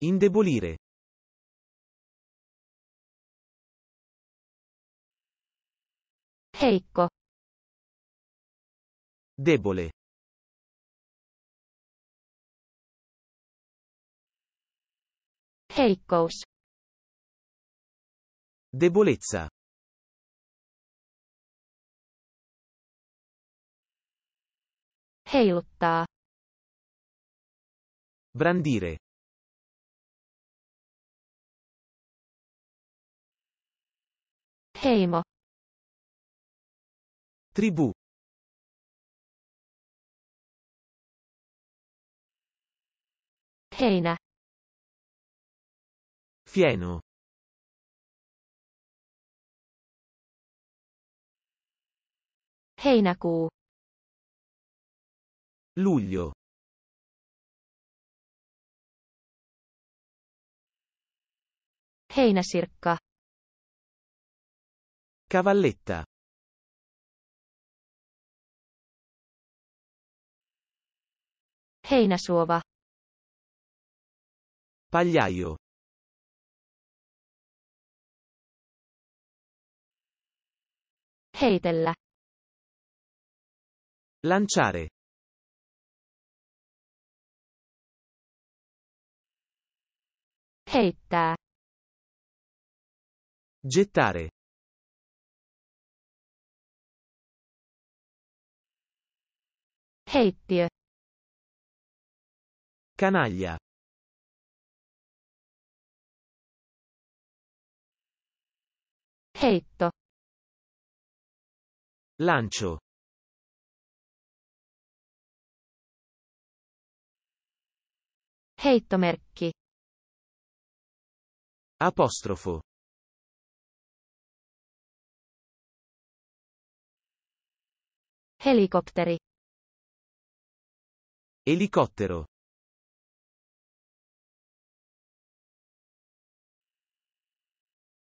Indebolire. Ricco. Debole. Heikkous. Debolezza. Heiluttaa. Brandire. Heimo. Tribù. Hena. Fieno. Heinäkuu. Luglio. Heinäsirkka. Cavalletta. Heinäsuova. Pagliaio. Heitellä. Lanciare. Heittää. Gettare. Heittiö. Canaglia. Petto. Lancio. Heittomerkki. Apostrofo. Helikopteri. Elicottero.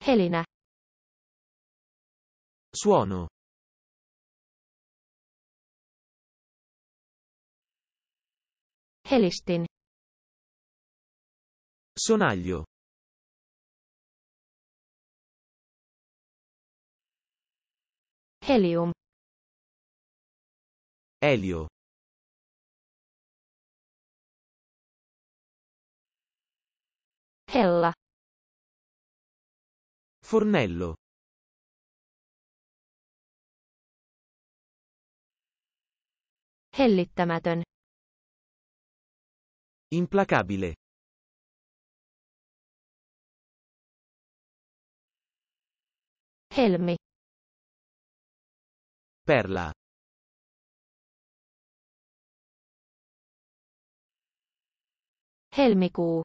Helena. Suono. Helesten. Sonaglio. Helium. Elio. Hella. Fornello. Hellittämätön. Implacabile. Helmi. Perla. Helmikuu.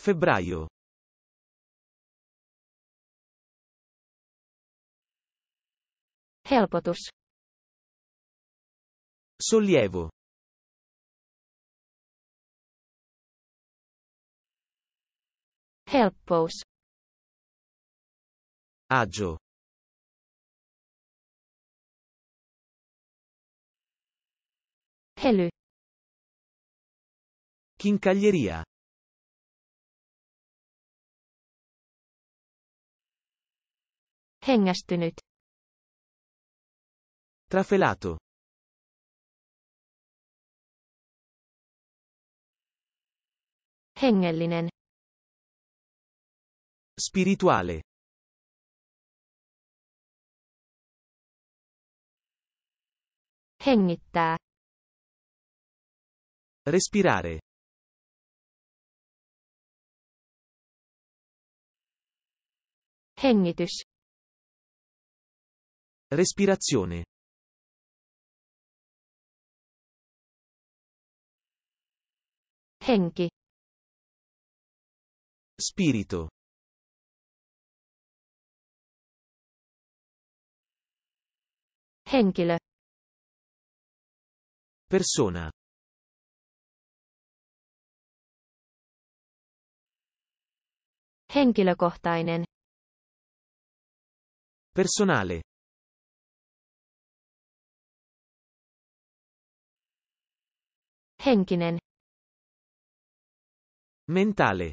Febbraio. Helpotus. Sollievo. Helppous. Agio. Hely. Kinkaglieria. Hengästynyt. Trafelato. Hengellinen. Spirituale. Hengittää. Respirare. Hengitys. Respirazione. Henki. Spirito. Henkele. Persona. Henkilökohtainen. Personale. Henkinen. Mentale.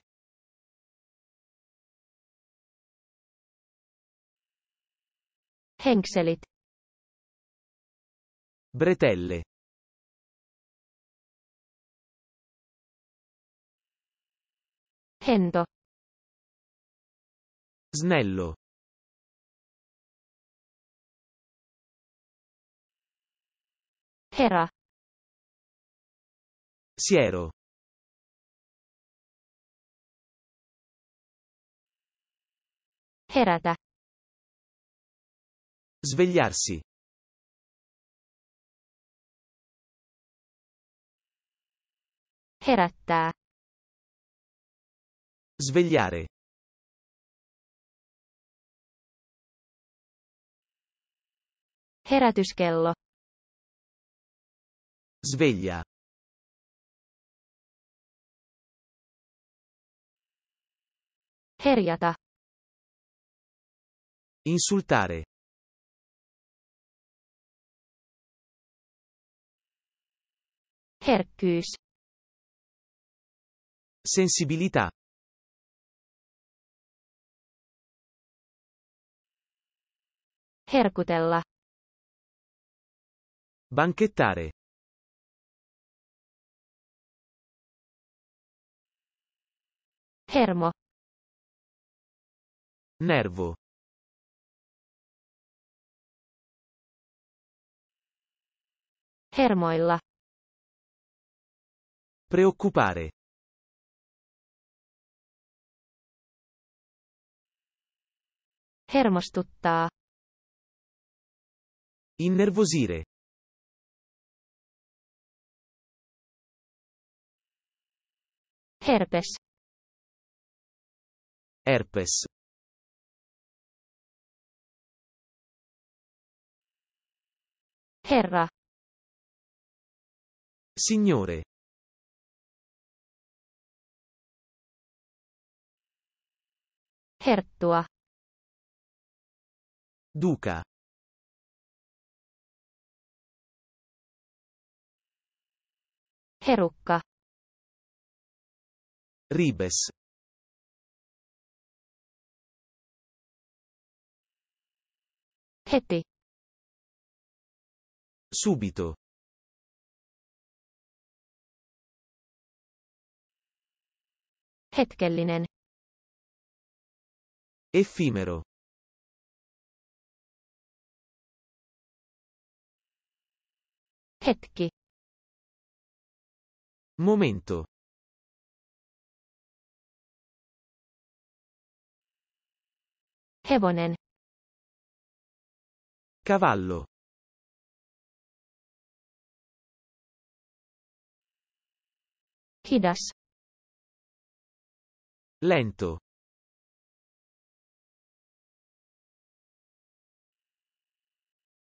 Henkselit. Bretelle. Hento. Snello. Hera. Siero. Herata. Svegliarsi. Heratta. Svegliare. Herätyskello. Sveglia. Herjata. Insultare. Herkkyys. Sensibilità. Herkutella. Banchettare. Hermo. Nervo. Hermoilla. Preoccupare. Hermostuttaa. Innervosire. Herpes. Herpes. Herra. Signore. Hertua. Duca. Herukka. Ribes. Heti. Subito. Hetkellinen. Effimero. Hetki. Momento. Hevonen. Cavallo. Hidas. Lento.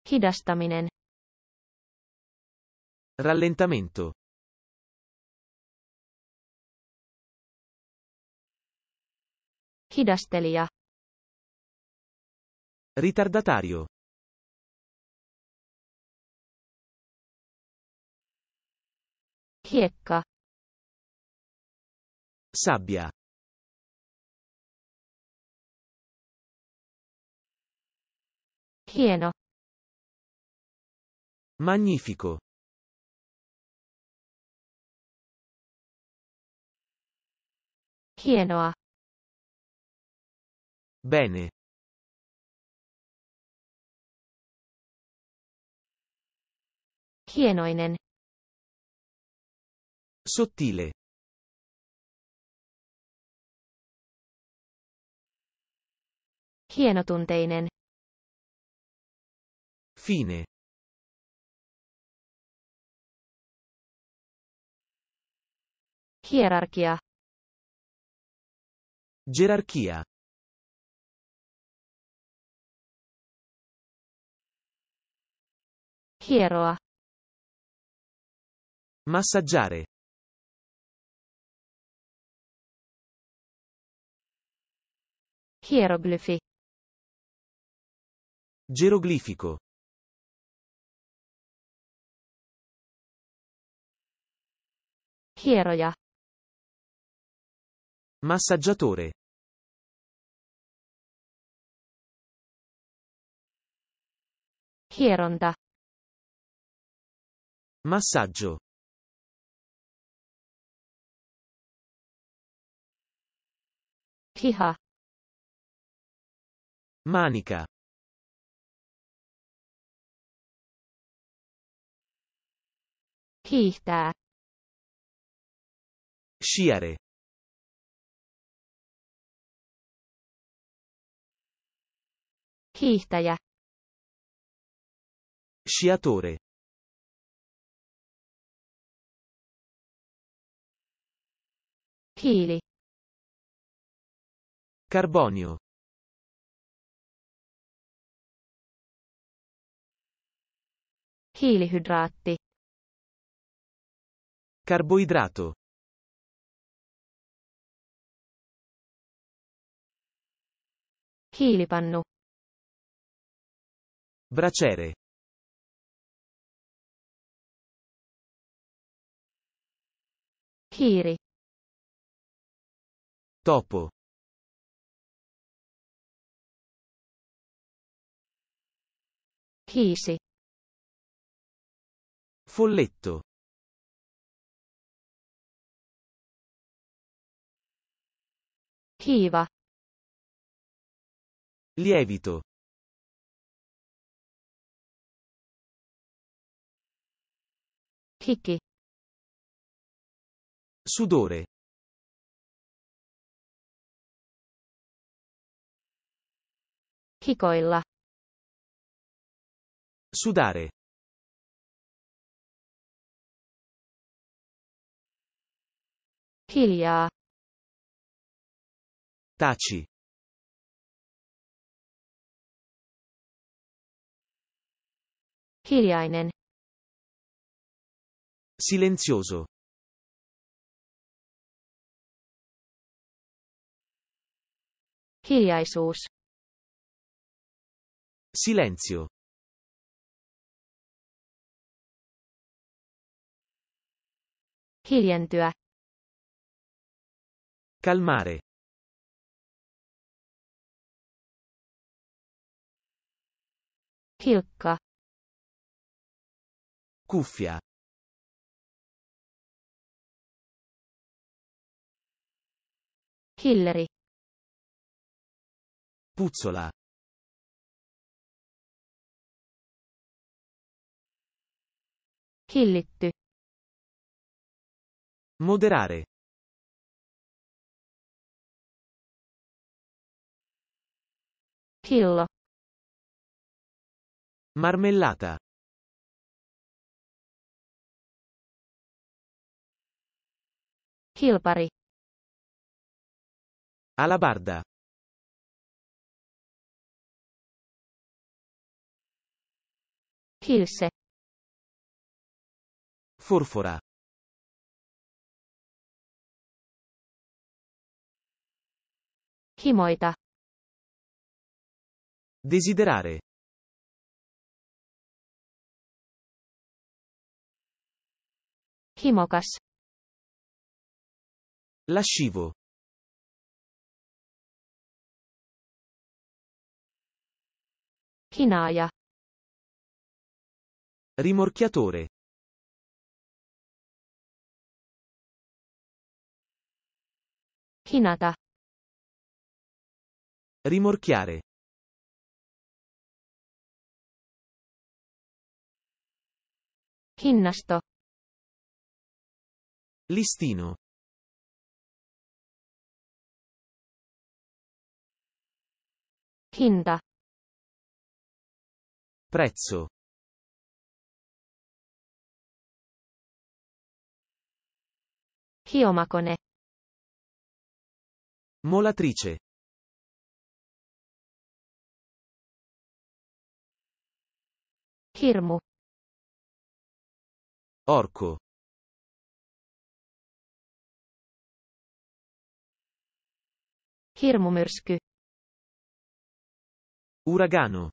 Hidastaminen. Rallentamento. Hidastelija. Ritardatario. Hiekka. Sabbia. Pieno. Magnifico. Pieno. Bene. Hienoinen. Sottile. Hienotunteinen. Fine. Hierarchia. Gerarchia. Hieroa. Massaggiare. Hieroglifi. Geroglifico. Hieroia. Massaggiatore. Hieronda. Massaggio. Piha. Manica. Hiihtää. Sciare. Hiihtäjä. Sciatore. Hiili. Carbonio. Hiilihydraatti. Carboidrato. Hiilipannu. Braciere. Hiri. Topo. Hiisi. Folletto. Hiiva. Lievito. Picche. Sudore. Hikoilla. Sudare. Hiljaa. Taci. Kiriainen. Silenzioso. Hiljaisuus. Silenzio. Hiljentyä. Calmare. Hilkka. Cuffia. Hillary. Puzzola. Hillitty. Moderare. Hill. Marmellata. Hilpari. Alabarda. Hilse. Furfora. Himoita. Desiderare. Himokas. Lascivo. Chinaia. Rimorchiatore. Chinata. Rimorchiare. Hinnasto. Listino. Hinda. Prezzo. Chiomakone. Molatrice. Kirmu. Orco. Kirmumyrsky. Uragano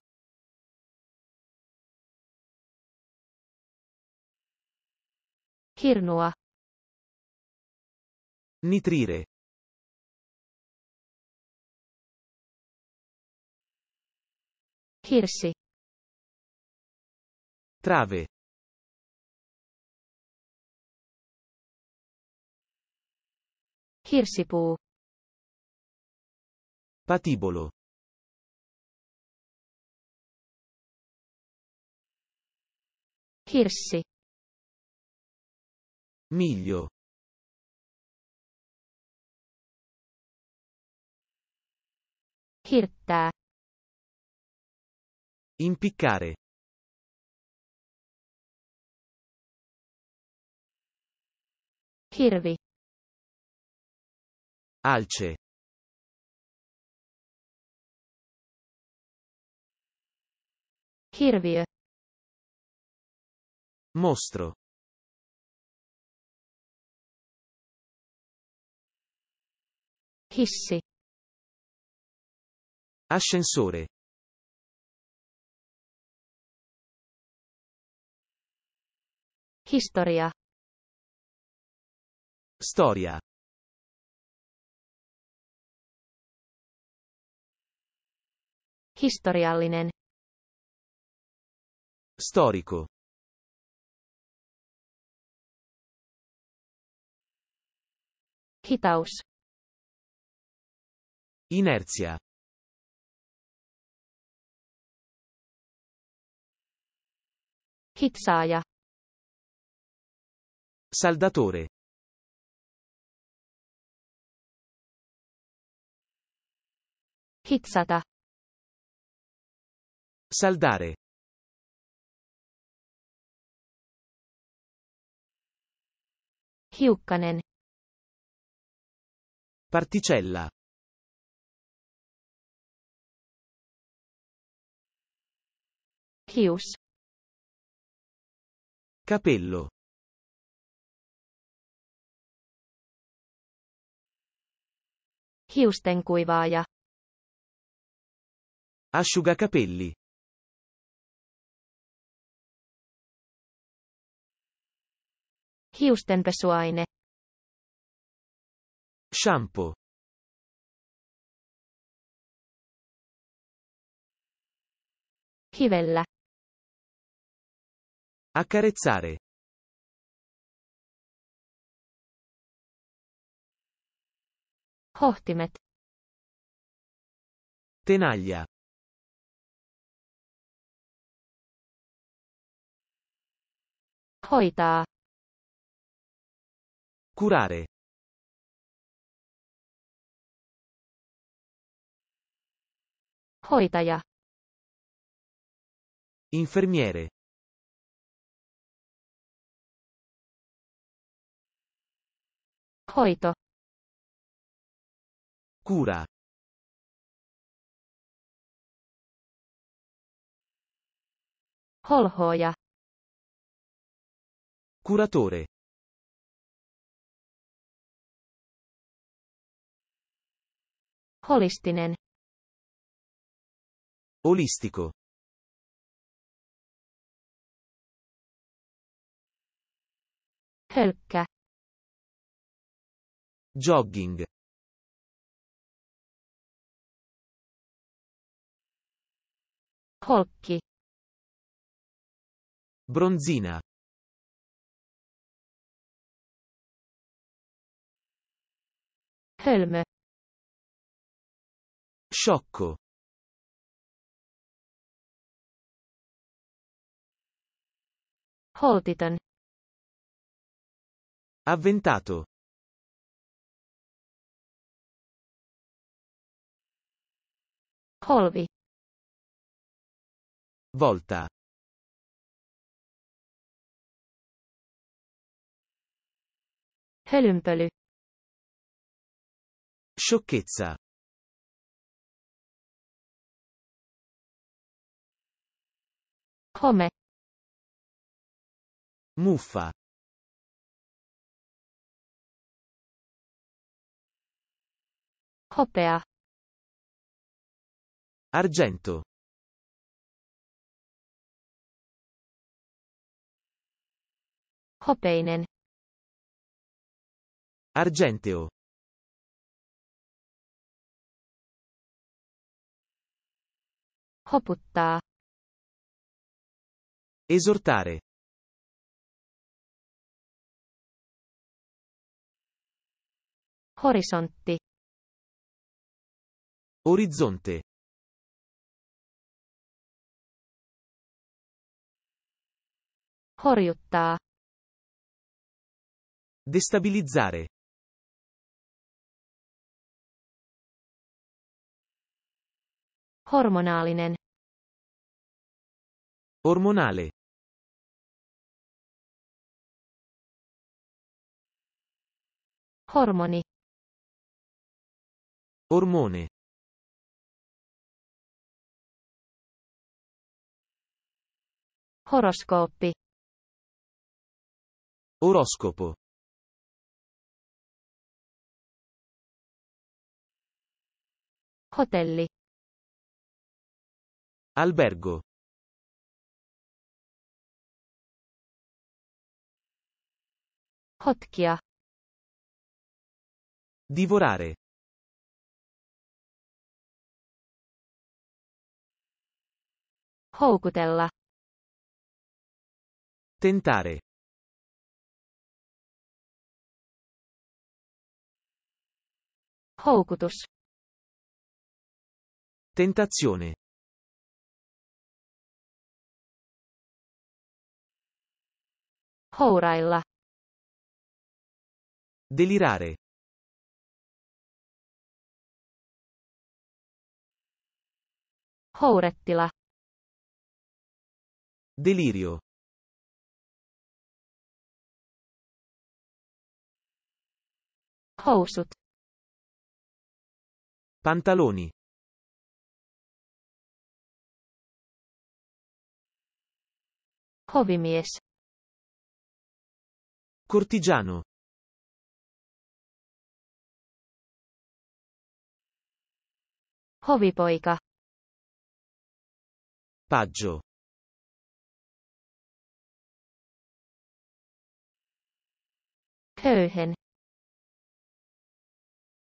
Hirnoa Nitrire Hirsi Trave Hirsipu Patibolo Hirse. Miglio. Hirta. Impiccare. Hirve. Alce. Hirve. Mostro. Hisse. Ascensore. Historia. Storia. Historiallinen. Storico. Hitaus. Inerzia. Hitsaia. Saldatore. Hizzata. Saldare. Hiukkanen. Particella. Chius. Capello. Hiustenkuivaaja. Asciugacapelli. Hiustenpesuaine. Shampoo. Chivella. Accarezzare. Hohtimet. Tenaglia. Hoitaa. Curare. hoitaja, infermiere, hoito, cura, holhooja, curatore, holistinen, Olistico. Hölkkä. Jogging. Holkki. Bronzina. Helme. Sciocco. Holpiton. Avventato. Holvi. Volta. Hölynpöly. Sciocchezza. Come. Muffa. Copea. Argento. Hopeinen. Argenteo. Hoputtaa. Esortare. Horizonte. Orizzonte. Horjuttaa. Destabilizzare. Hormonaalinen. Ormonale. Hormoni. Ormone. Horoscopi. Oroscopo. Hotelli. Albergo. Hotkia. Divorare. Houkutella. Tentare. Houkutus. Tentazione. Hourailla. Delirare. Hourettila. Delirio. Housut. Pantaloni. Hovimies. Cortigiano. Hovipoika. Paggio. Höhen.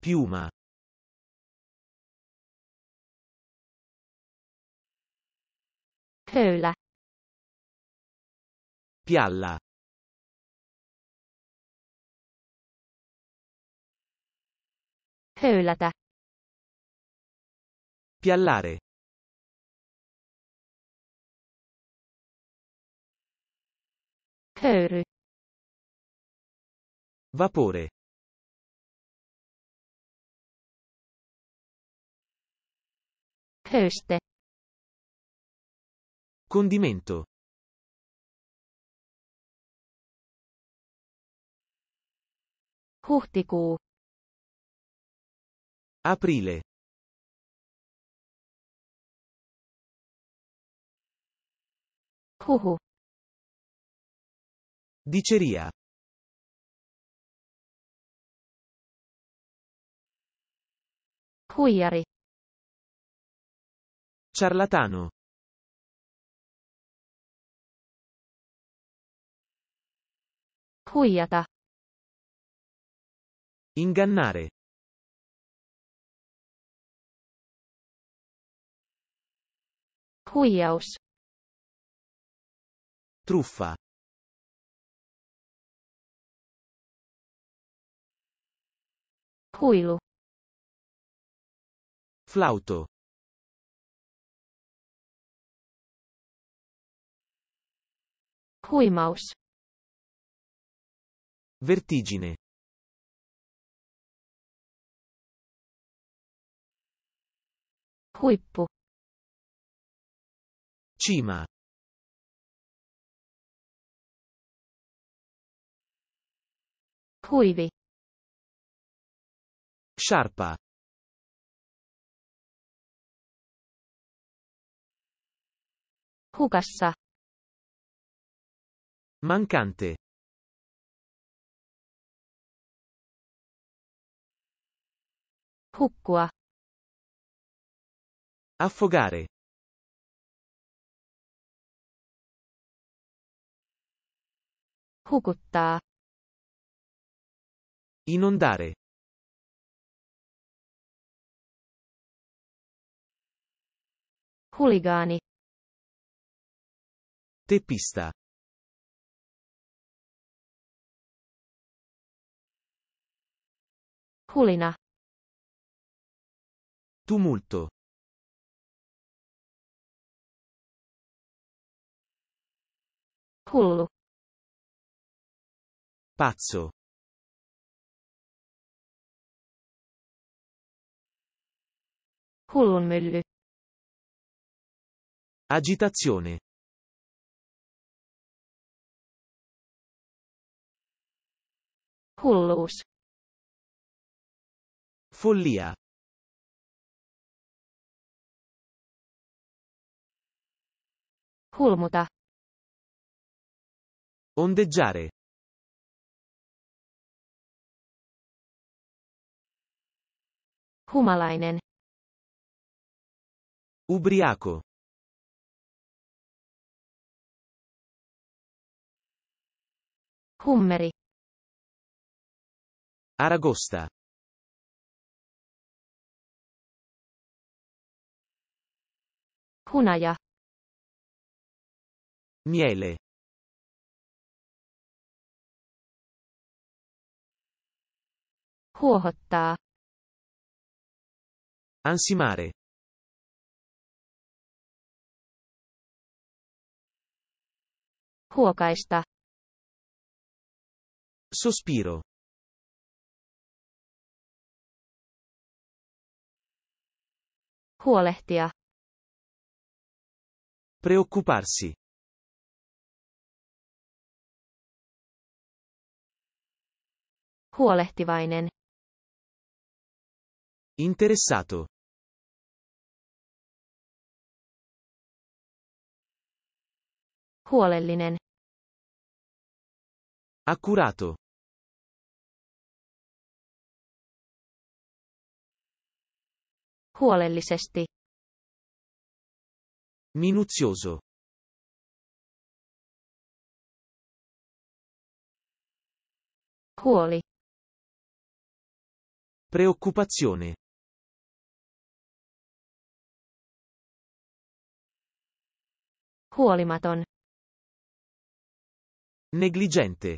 Piuma. Höhla. Pialla. Höylata. Piallare. Höyry. Vapore. Höste. Condimento. Huhtikuu. Aprile. Huhu. Diceria. Huiari. Ciarlatano. Huiata. Ingannare. Huijaus. Truffa. Huilu. Flauto. Huimaus. Vertigine. Huippu. Cima. Huivi. Sciarpa. hukassa. Mancante. Hukkua. Affogare. Hukuttaa. Inondare. Huligaani. Teppista. Hulina. Tumulto. Hullu. Pazzo. Hullunmylly. Agitazione. Hulluus. Follia. Hulmuta. Ondeggiare. Humalainen. Ubriaco. Hummeri. Aragosta. Cunaia. Miele. Huohottaa. Ansimare. Huokaista. Sospiro. Huolehtia. Preoccuparsi. Huolehtivainen. Interessato. Huolellinen. Accurato. Huolellisesti. Minuzioso. Huoli. Preoccupazione. Huolimaton. Negligente.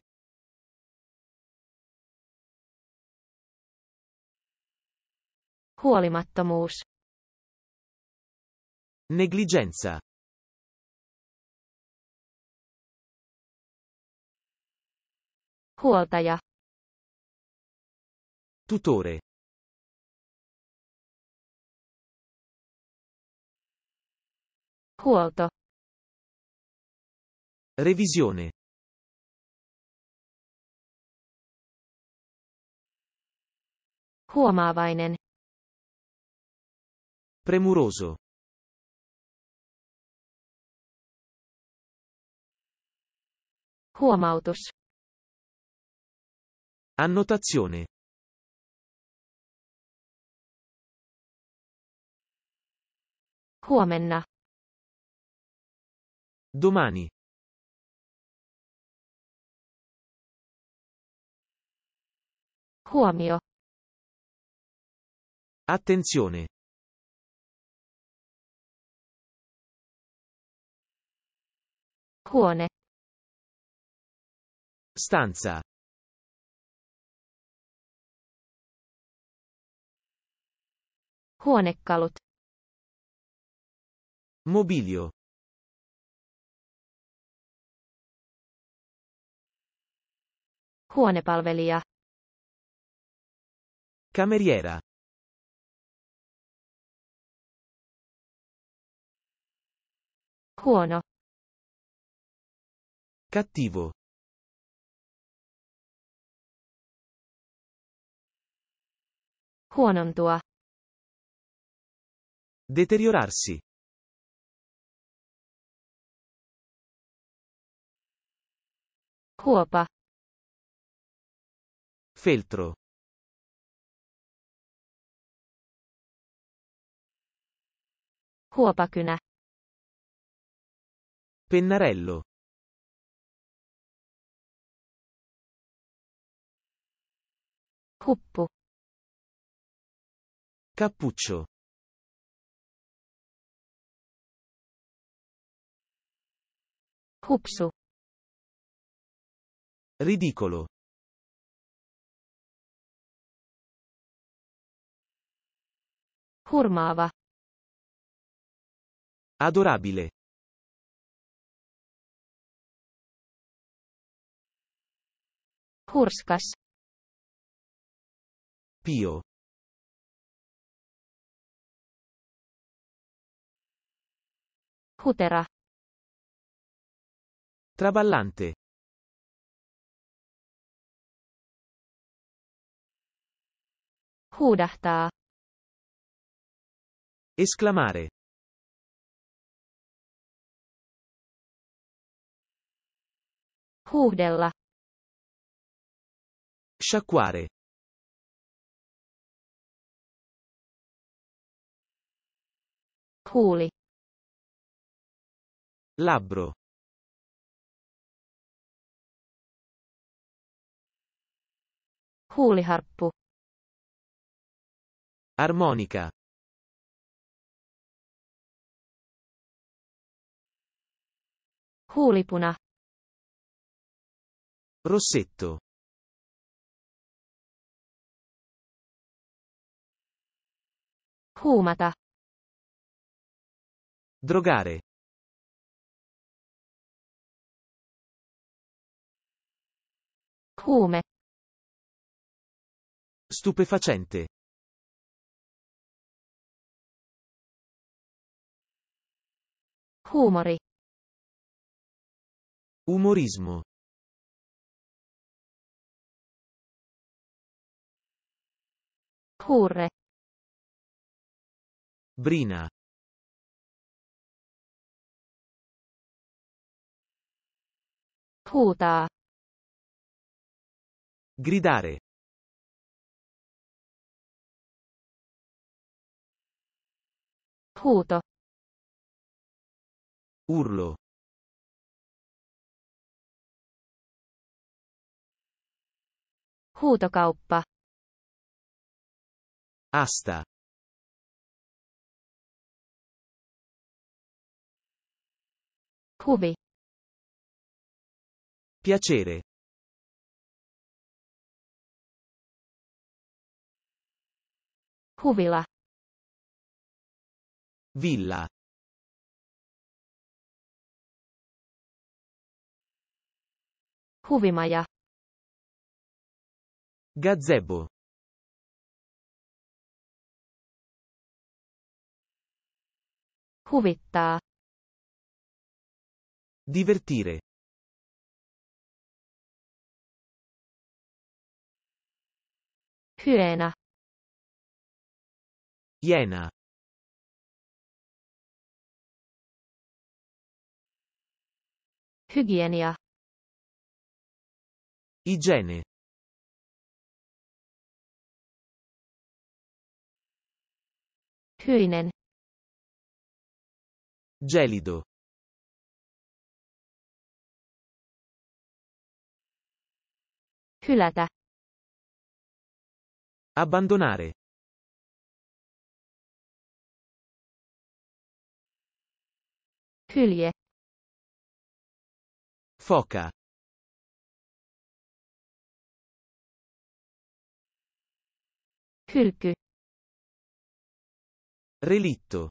Huolimattomuus. Negligenza. Huoltaja. Tutore. Huolto. Revisione. Huomaavainen. Premuroso. Huomautus. Annotazione. Huomenna. Domani. Huomio. Attenzione. Cuone. Stanza. Huonekalut. Mobilio. Huonepalvelija. Cameriera. Huono. Cattivo. Huonontua. Deteriorarsi. Huopa. Feltro. Huopakynä. Pennarello. Cuppo. Cappuccio. Cupso. Ridicolo. Hurmava. Adorabile. Hurskas. Pio. Cutera. Traballante. Huudahtaa. Esclamare. Huuhdella. Sciacquare. Huli. Labbro. Huuliharppu. Armonica. Huulipuna. Rossetto. Huumata. Drogare. Come? Stupefacente. Humori. Umorismo. Curre. Brina. Puta. Gridare. Puto. Urlo. Huutokauppa. Asta. Huvi. Piacere. Huvila. Villa. Huvimaja. Gazebo. Huvittaa. Divertire. Hyena. Iena. Hygienia. Igiene. Hyinen. Gelido. Hylätä. Abbandonare. Hülye. Foca. Hülkü. Relitto.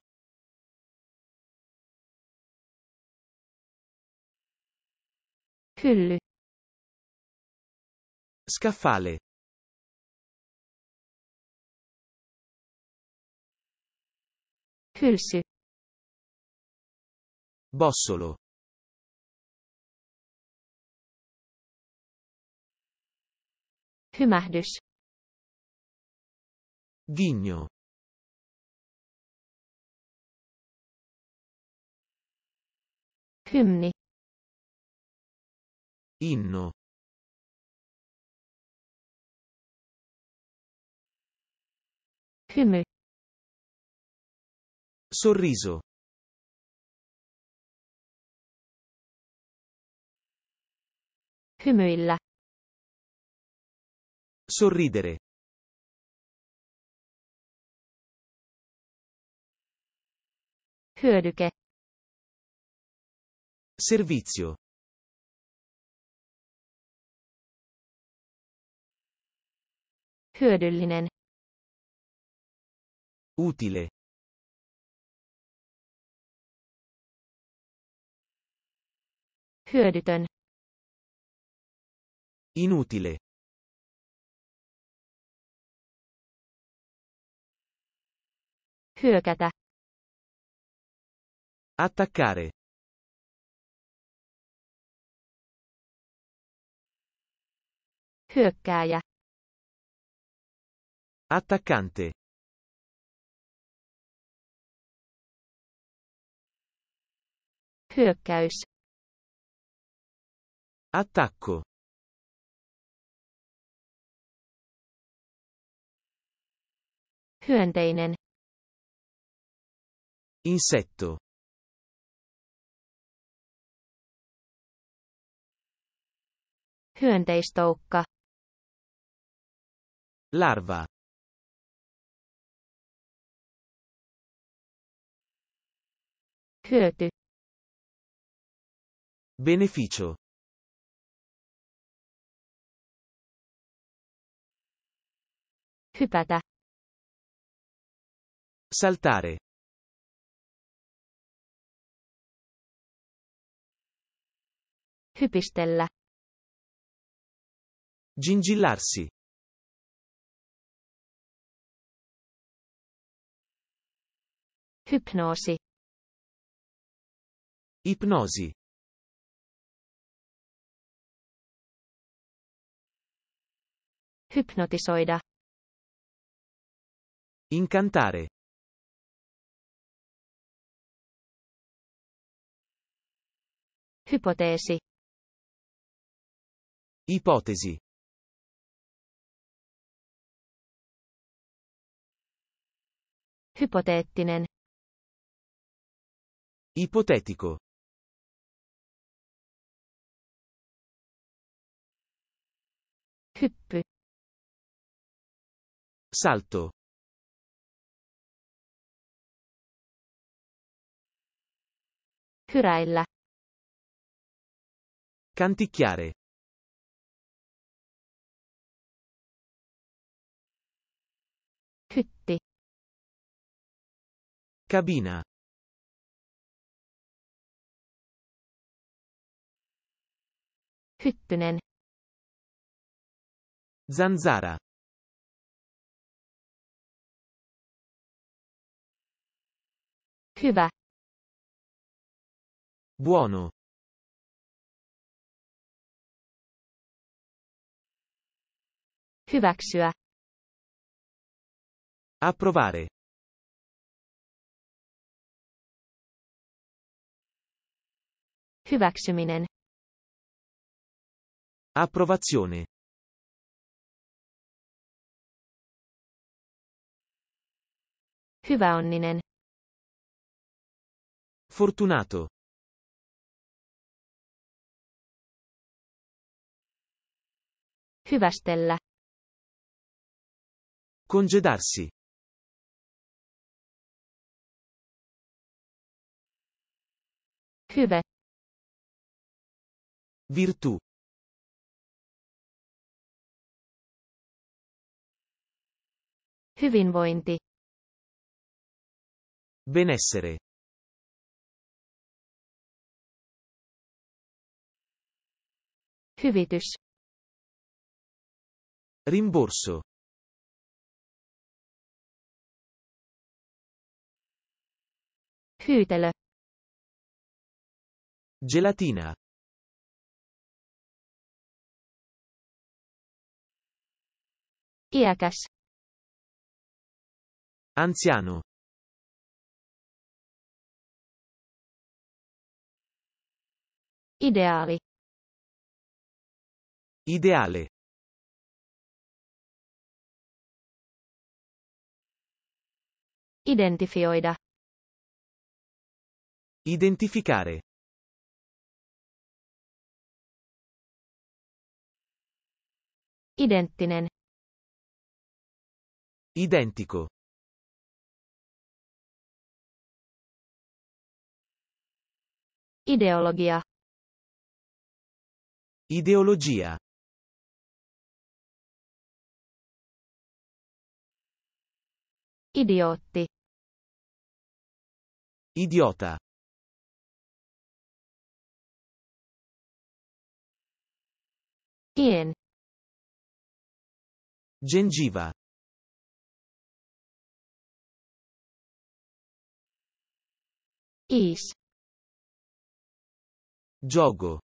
Hylly. Scaffale. Kürsü. Bossolo. Hümehdüs. Ghigno. Hymni. Inno. Hymı. Sorriso. Hymyillä. Sorridere. Hyödyke. Servizio. Hyödyllinen. Utile. Hyödytön. Inutile. Hyökätä. Attaccare. Hyökkääjä. Attaccante. Hyökkäys. Attacco. Hyönteinen. Insetto. Hyönteistoukka. Larva. Hyöty. Beneficio. Hypätä. Saltare. Hypistellä. Gingillarsi. Hypnoosi. Ipnosi. Hypnotisoida. Incantare. Ipotesi. Ipotesi. Hypoteettinen. Ipotetico. Hyppy. Salto. Curella. Canticchiare. Cutti. Cabina. Hyttynen. Zanzara. Hyvä. Buono. Hyväksyä. Approvare. Hyväksyminen. Approvazione. Hyväonninen. Fortunato. Hyvästellä. Congedarsi. Hyve. Virtù. Hyvinvointi. Benessere. Hyvitys. Rimborso. Pyytele. Gelatina. Iacas. Anziano. Ideali. Ideale. Identifioida. Identificare. Identinen. Identico. Ideologia. Ideologia. Idiotti. Idiota. Ian. Gengiva. Is. Gioco.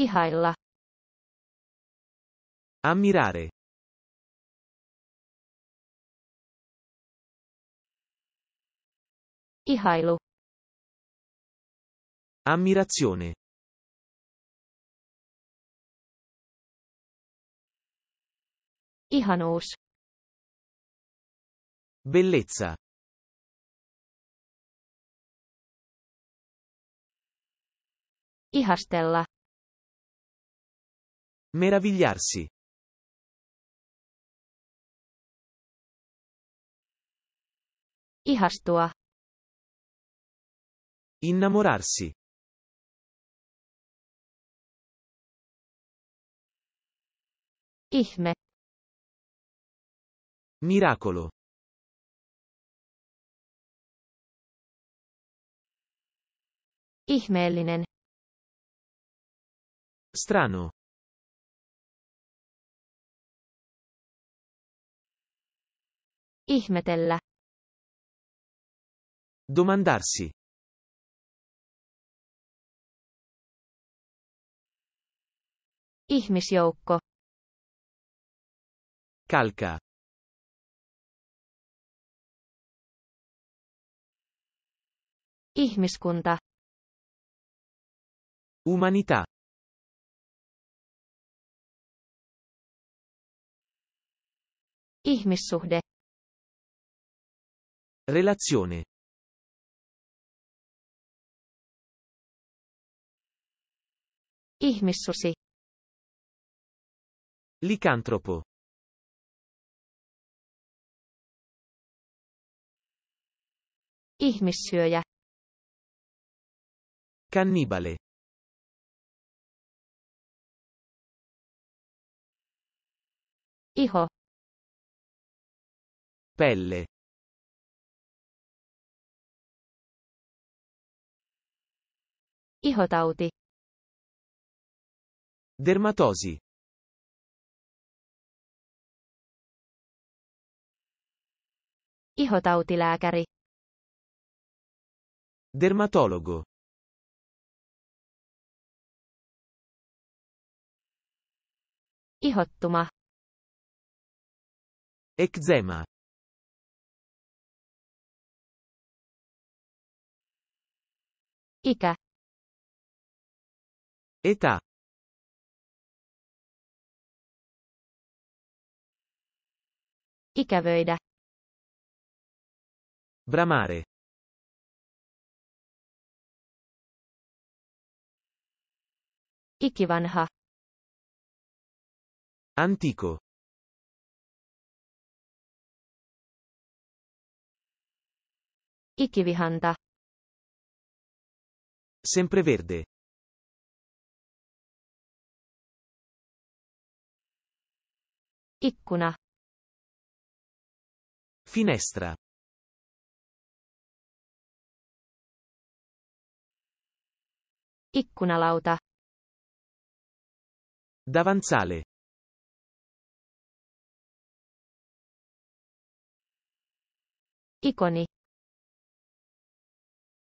Ihailla. Ammirare. Ihailo. Ammirazione. Ihanous. Bellezza. Ihastella. Meravigliarsi. Ihastua. Innamorarsi. Ihme. Miracolo. Ihmeellinen. Strano. Ihmetellä. Domandarsi. Ihmisjoukko. Kalka. Ihmiskunta. Umanità. Ihmissuhde. Relazione. Ihmissusi. Licantropo. Ihmissyöjä. Cannibale. Iho. Pelle. Ihotauti. Dermatosi. Ihotautilääkäri. Dermatologo. Ihottuma. Eczema. Ikä. etä Ikävöidä. Bramare. Ikivanha. Antico. Ikivihanta. Sempreverde. Ikkuna. Finestra. Ikkunalauta. Davanzale. Iconi.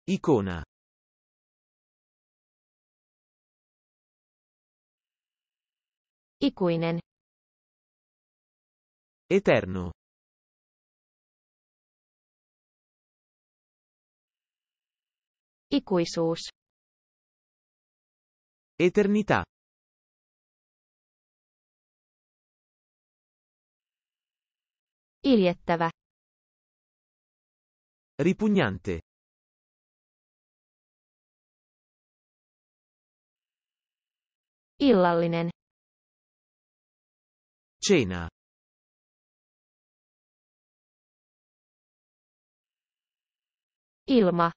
Icona. Ikuinen. Eterno. Ikuisuus. Eternità. Iljettava. Ripugnante. Illallinen. Cena. Ilma.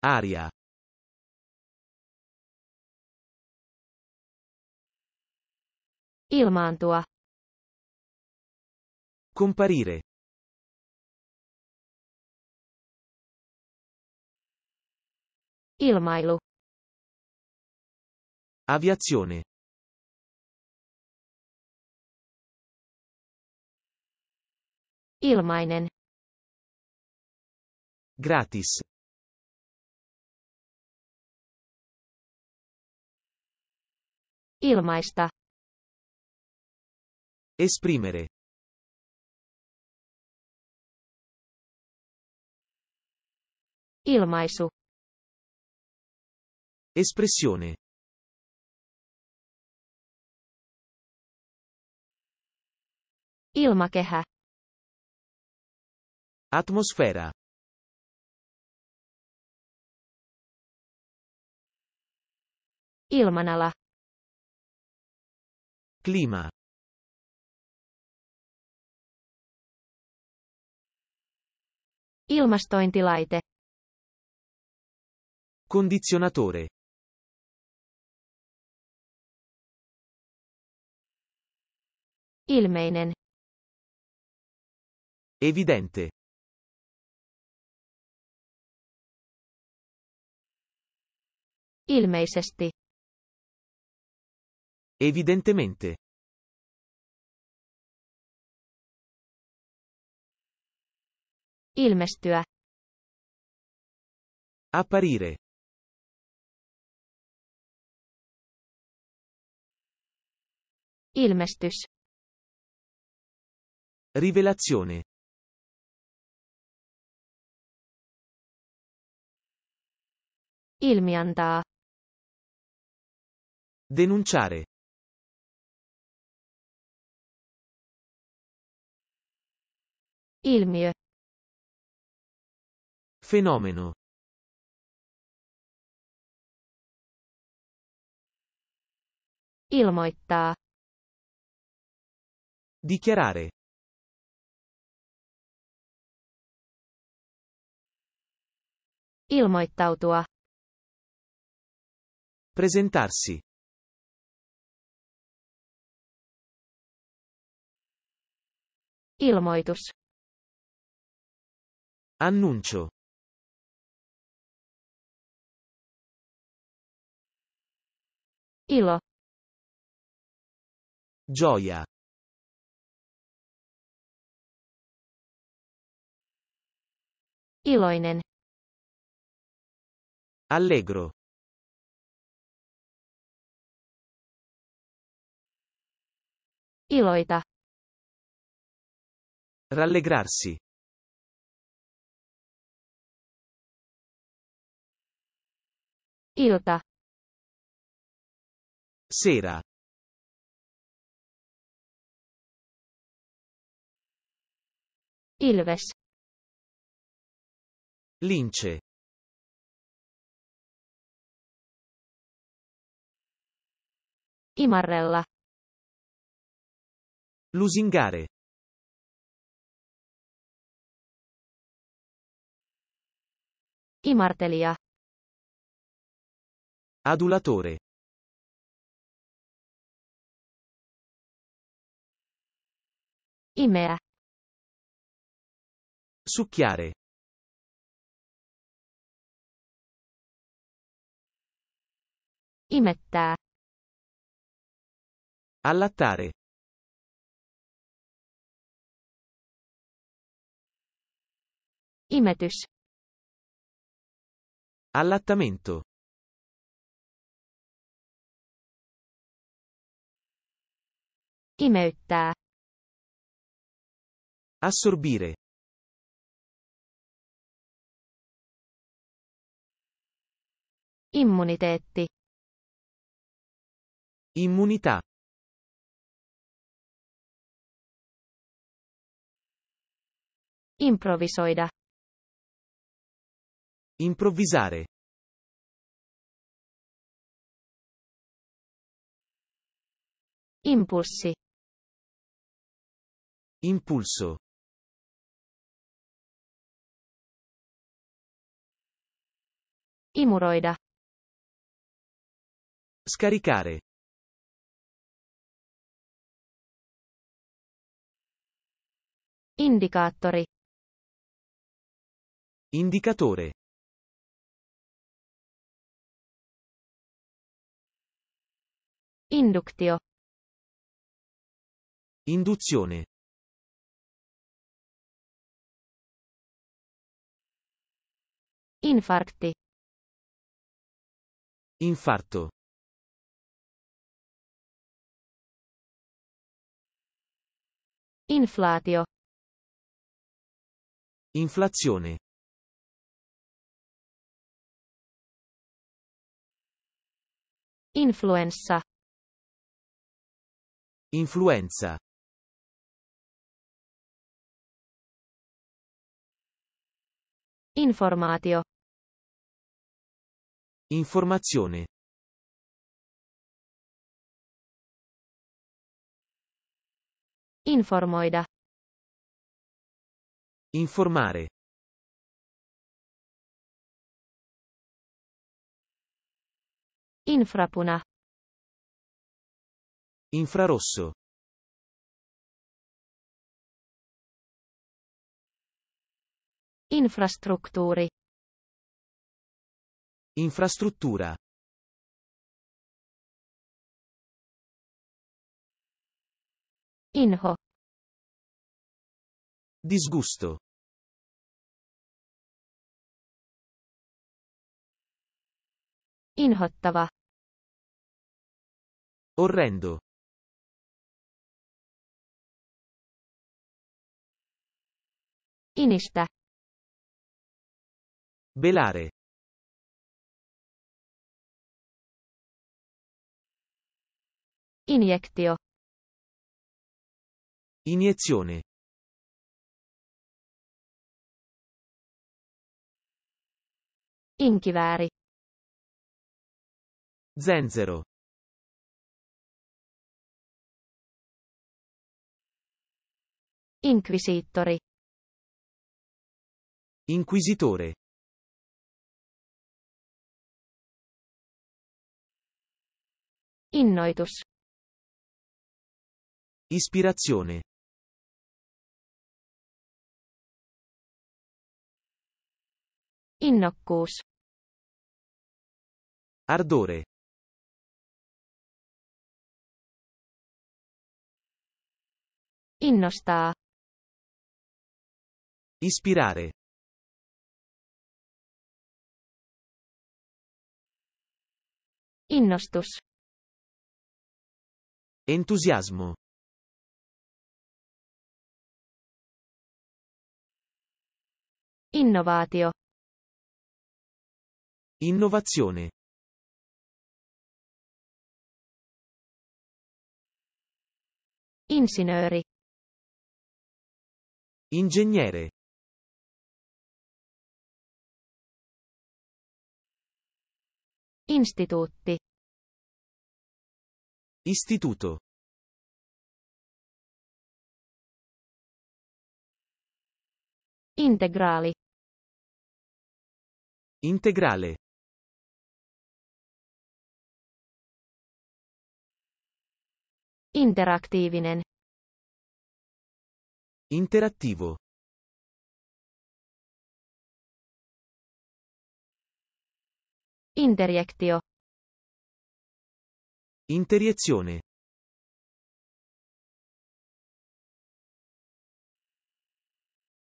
Aria. Ilmaantua. Comparire. Ilmailu. Aviazione. Ilmainen. Gratis. Ilmaista. Esprimere. Ilmaisu. Espressione. Ilmakehä. Atmosfera. Ilmanala. Clima. Ilmastointilaite. Condizionatore. Ilmeinen. Evidente. Ilmeisesti. Evidentemente. Ilmestyä. Apparire. Ilmestys. Rivelazione. Ilmiantaa. Denunciare. Ilmiö. Fenomeno. Ilmoittaa. Dichiarare. Ilmoittautua. Presentarsi. Ilmoitus. Annuncio. Ilo. Gioia. Iloinen. Allegro. Iloita. Rallegrarsi. Ilta. Sera. Ilves. Lince. Imarrella. Lusingare. Imartelia. Adulatore. Imea. Succhiare. Imetta. Allattare. Imetus. Allattamento. Imetta. Assorbire. Immunitette. Immunità. Improvvisoida. Improvvisare. Impulsi. Impulso. Imuroida. Scaricare. Indicatori. Indicatore. Inductio. Induzione. Infarcti. Infarto. Inflatio. Inflazione. Influenza. Influenza. Informatio. Informazione. Informoida. Informare. Infrapuna. Infrarosso. Infrastrutture. Infrastruttura. Inho. Disgusto. Inhottava. Orrendo. Inistä. Belare. Iniectio. Iniezione. Inchivari. Zenzero. Inquisitori. Inquisitore. Innoitus. Ispirazione. Innokkuus. Ardore. Innostaa. Ispirare. Innostus. Entusiasmo. Innovatio. Innovazione. Insinööri. Ingegnere. Instituutti. Istituto. Integrali. Integrale. Interaktiivinen. Interattivo. Interiektio. Interiezione.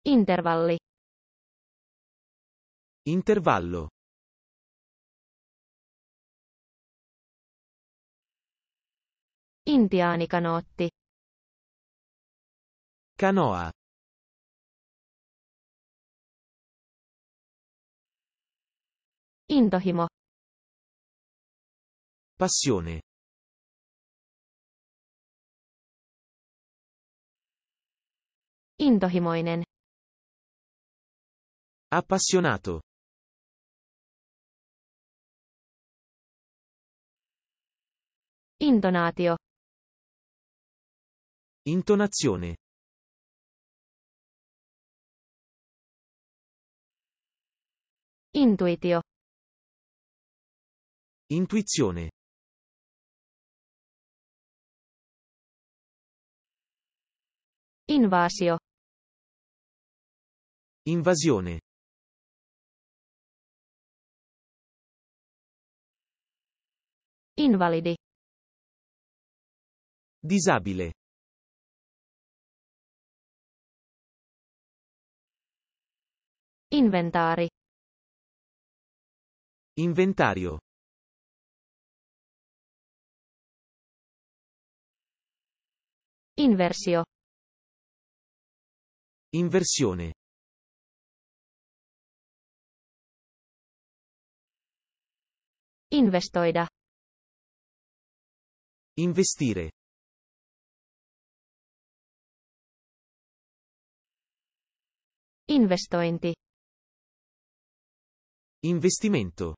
Intervalli. Intervallo. Indiani canotti. Canoa. Indohimo. Passione. Indohimoinen. Appassionato. Indonatio. Intonazione. Intuitio. Intuizione. Invasio. Invasione. Invalidi. Disabile. Inventari. Inventario. Inversio. Inversione. Investoida. Investire. Investointi. Investimento.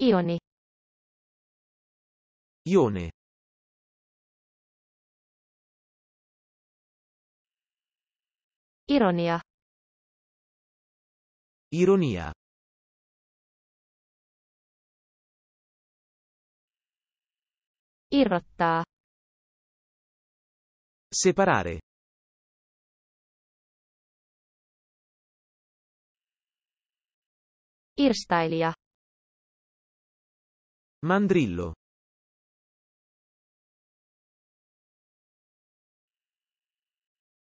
Ioni. Ione. Ironia. Ironia. Irrottaa. Separare. Irstailija. Mandrillo.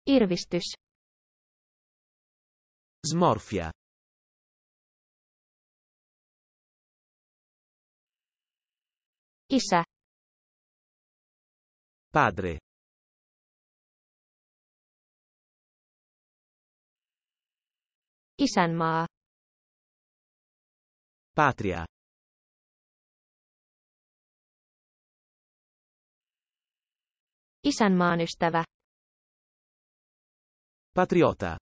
Irvistys. Smorfia. Isä. Padre. Isänmaa. Patria. Isänmaan ystävä. Patriota.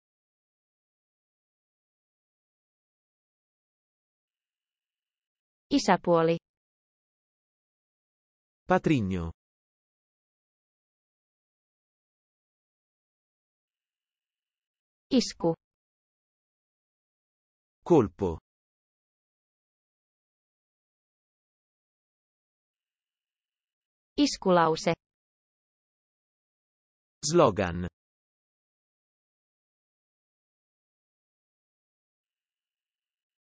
Isäpuoli. Patrigno. Isku. Colpo. Iskulause. Slogan.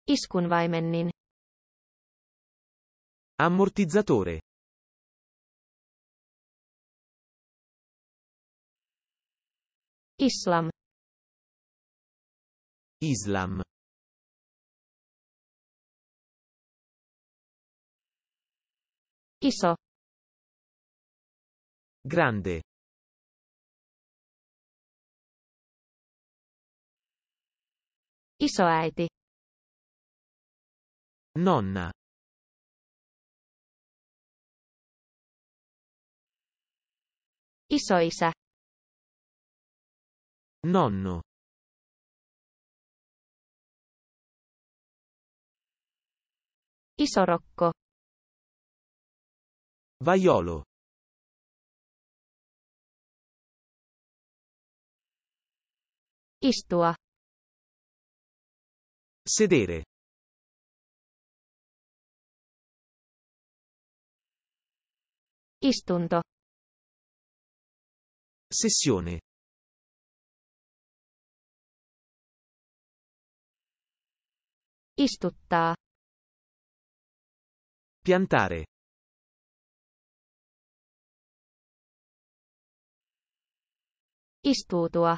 Iskunvaimennin. Ammortizzatore. Islam. Islam. ISO Grande Isoaeti Nonna Isoisä Nonno Iso Isorocco Vaiolo. Istua. Sedere. Istunto. Sessione. Istuttaa. Piantare. Istuutua.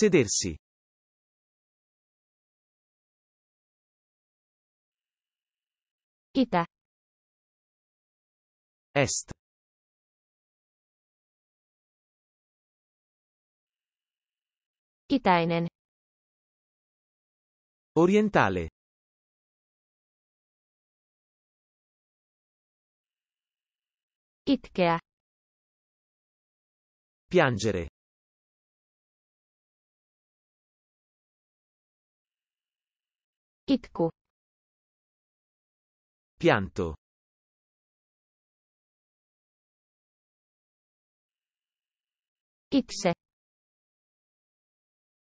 Sedersi. Itä. Est. Itäinen. Orientale. Itkeä. Piangere. Itku. Pianto. Itse.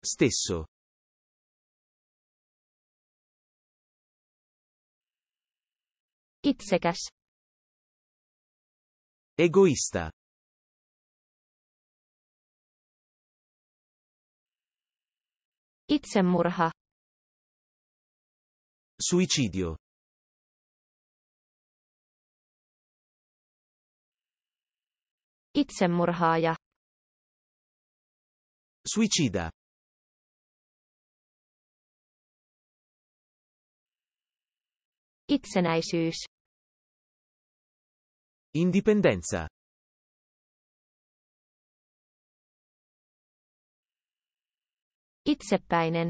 Stesso. Itsekäs. Egoista. Itsemurha. Suicidio. Itsemurhaaja. Suicida. Itsenäisyys. Indipendenza. Itzeppainen.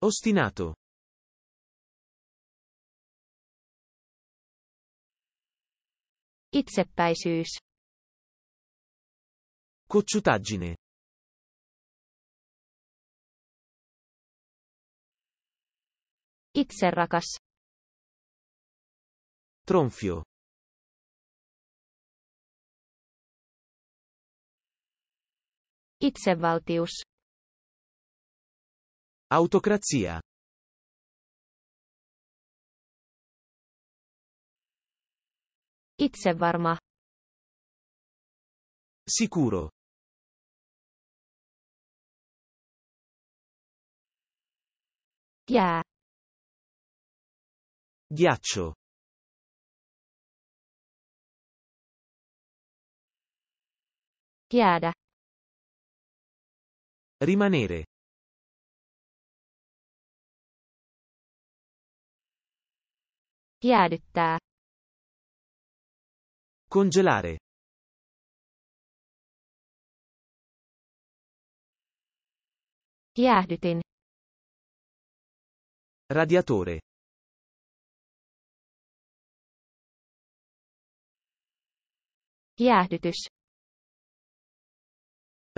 Ostinato. Itsepäisyys. Cocciutaggine. Itserrakas. Tronfio. Itsevaltius. Autocrazia. Itsevarma. Sicuro. Jää. Ghiaccio. Jäädä. Rimanere. Piarta. Congelare. Jäähdytin. Radiatore. Jäähdytys.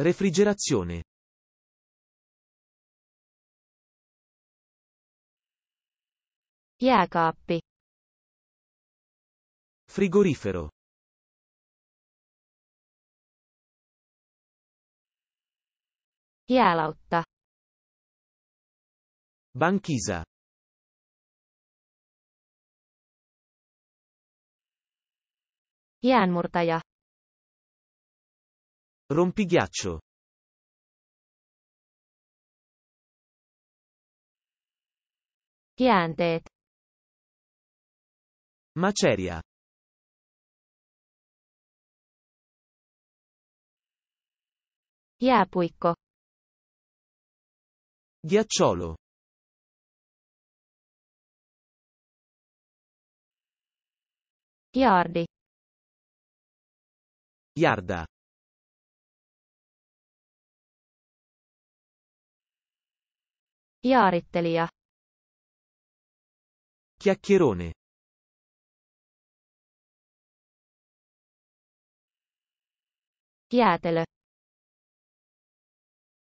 Refrigerazione. Jääkaappi. Frigorifero. Jäälautta. Banchisa. Jäänmurtaja. Rompighiaccio. Jäänteet. Maceria. Jääpuikko. Ghiacciolo. Yardi. Yarda. Jaarittelija. Chiacchierone. Chiatel.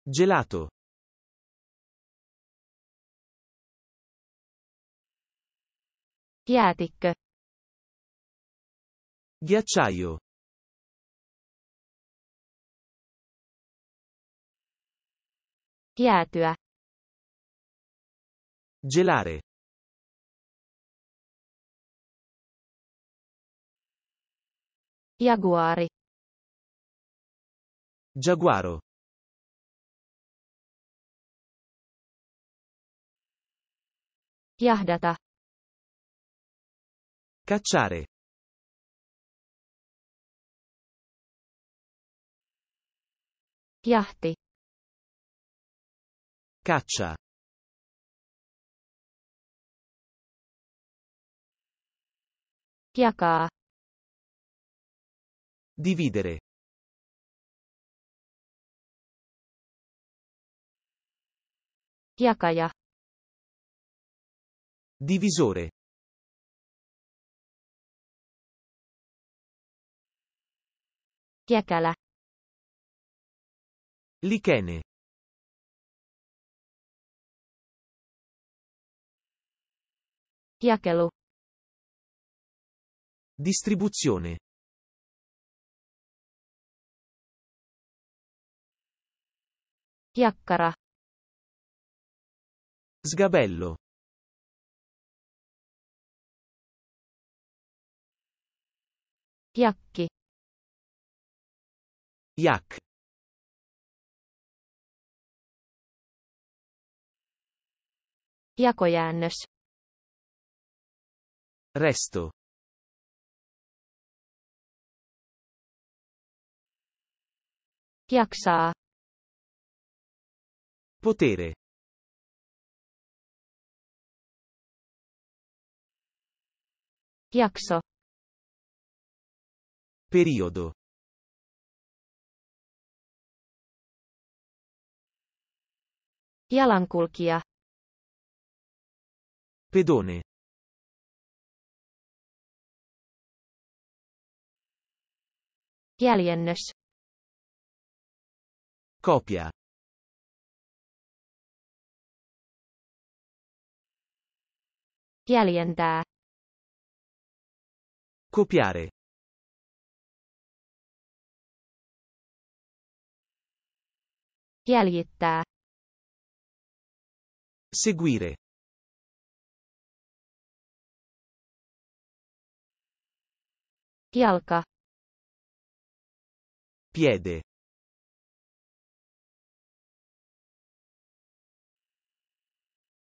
Gelato. Chiatic. Ghiacciaio. Piatua. Gelare. Jaguari. Giaguaro. Jahdata. Cacciare. Jahti. Caccia. Jakaa. Dividere. Jakaja. Divisore. Jäkälä. Lichene. Jakelu. Distribuzione. Jakkara. Sgabello. Giacche. Yak. Jakojäännös. Resto. Jaksaa. Potere. Jakso. Periodo. Jalankulkija. Pedone. Jäljennös. Copia. Jäljentää. Copiare. Jäljittää. Seguire. Jalka. Piede.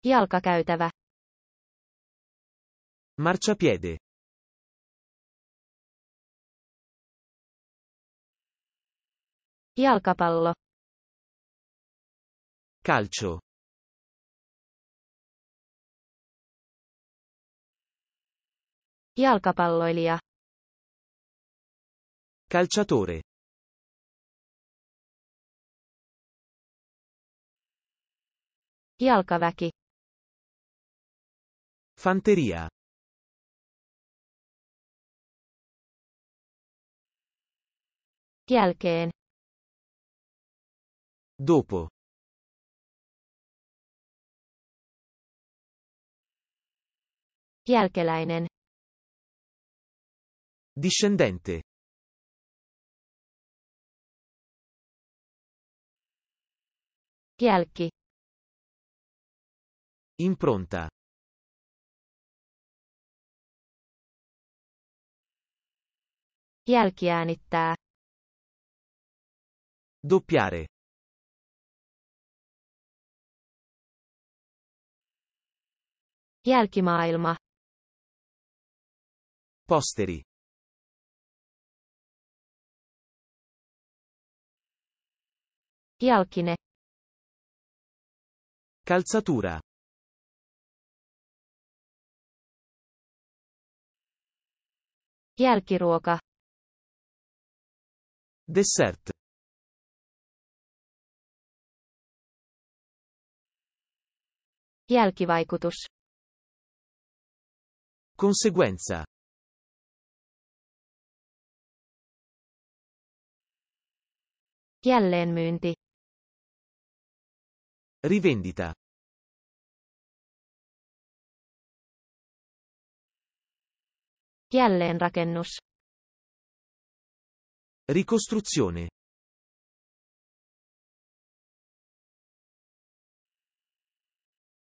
Jalkakäytävä. Marciapiede. Jalkapallo. Calcio. Jalkapalloilija. Calciatore. Jalkaväki. Fanteria. Jälkeen. Dopo. Jalkelainen. Discendente. Jalki. Impronta. Jälkiäänittää. Doppiare. Jälkimaailma. Posteri. Jalkine. Calzatura. Jälkiruoka. Dessert. Jälkivaikutus. Conseguenza. Jälleenmyynti. Rivendita. Jälleenrakennus. Ricostruzione.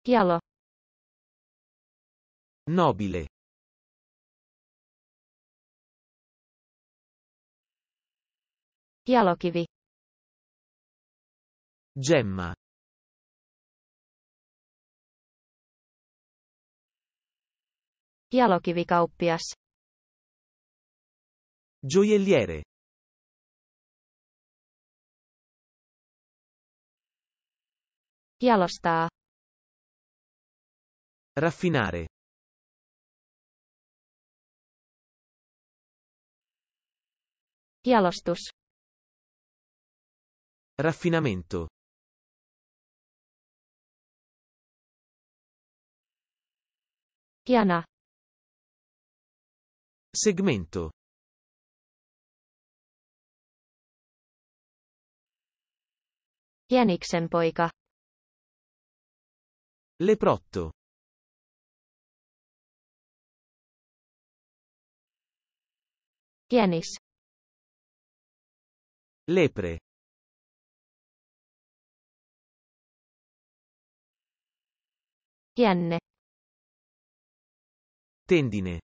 Jalo. Nobile. Jalokivi. Gemma. Jalokivikauppias. Gioielliere. Jalostaa. Raffinare. Jalostus. Raffinamento. Piana. Segmento. Jäniksen poika. Leprotto. Jänis. Lepre. N. Tendine.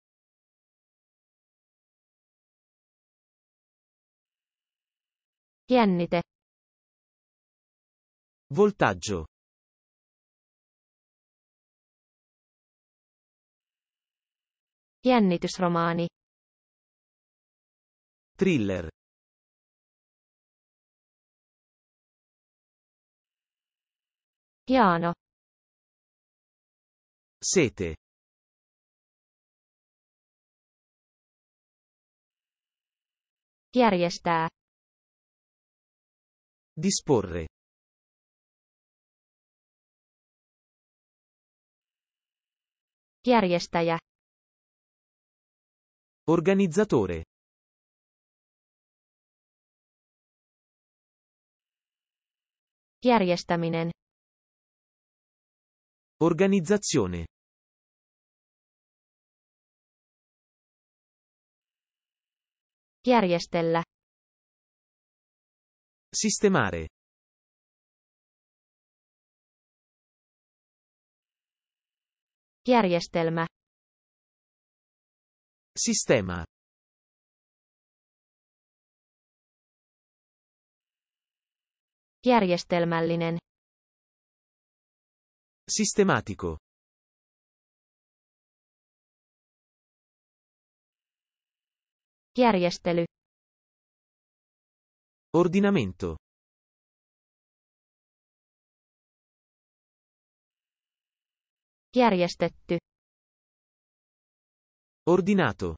Iennite. Voltaggio. Jännitysromaani. Thriller. Hieno. Sete. Järjestää. Disporre. Järjestäjä. Organizzatore. Järjestäminen. Organizzazione. Järjestellä. Sistemare. Järjestelmä. Sistema. Järjestelmällinen. Sistematico. Järjestely. Ordinamento. Järjestetty. Ordinato.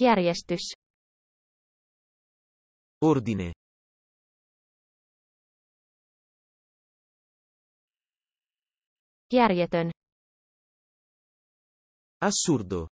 Järjestys. Ordine. Järjetön. Assurdo.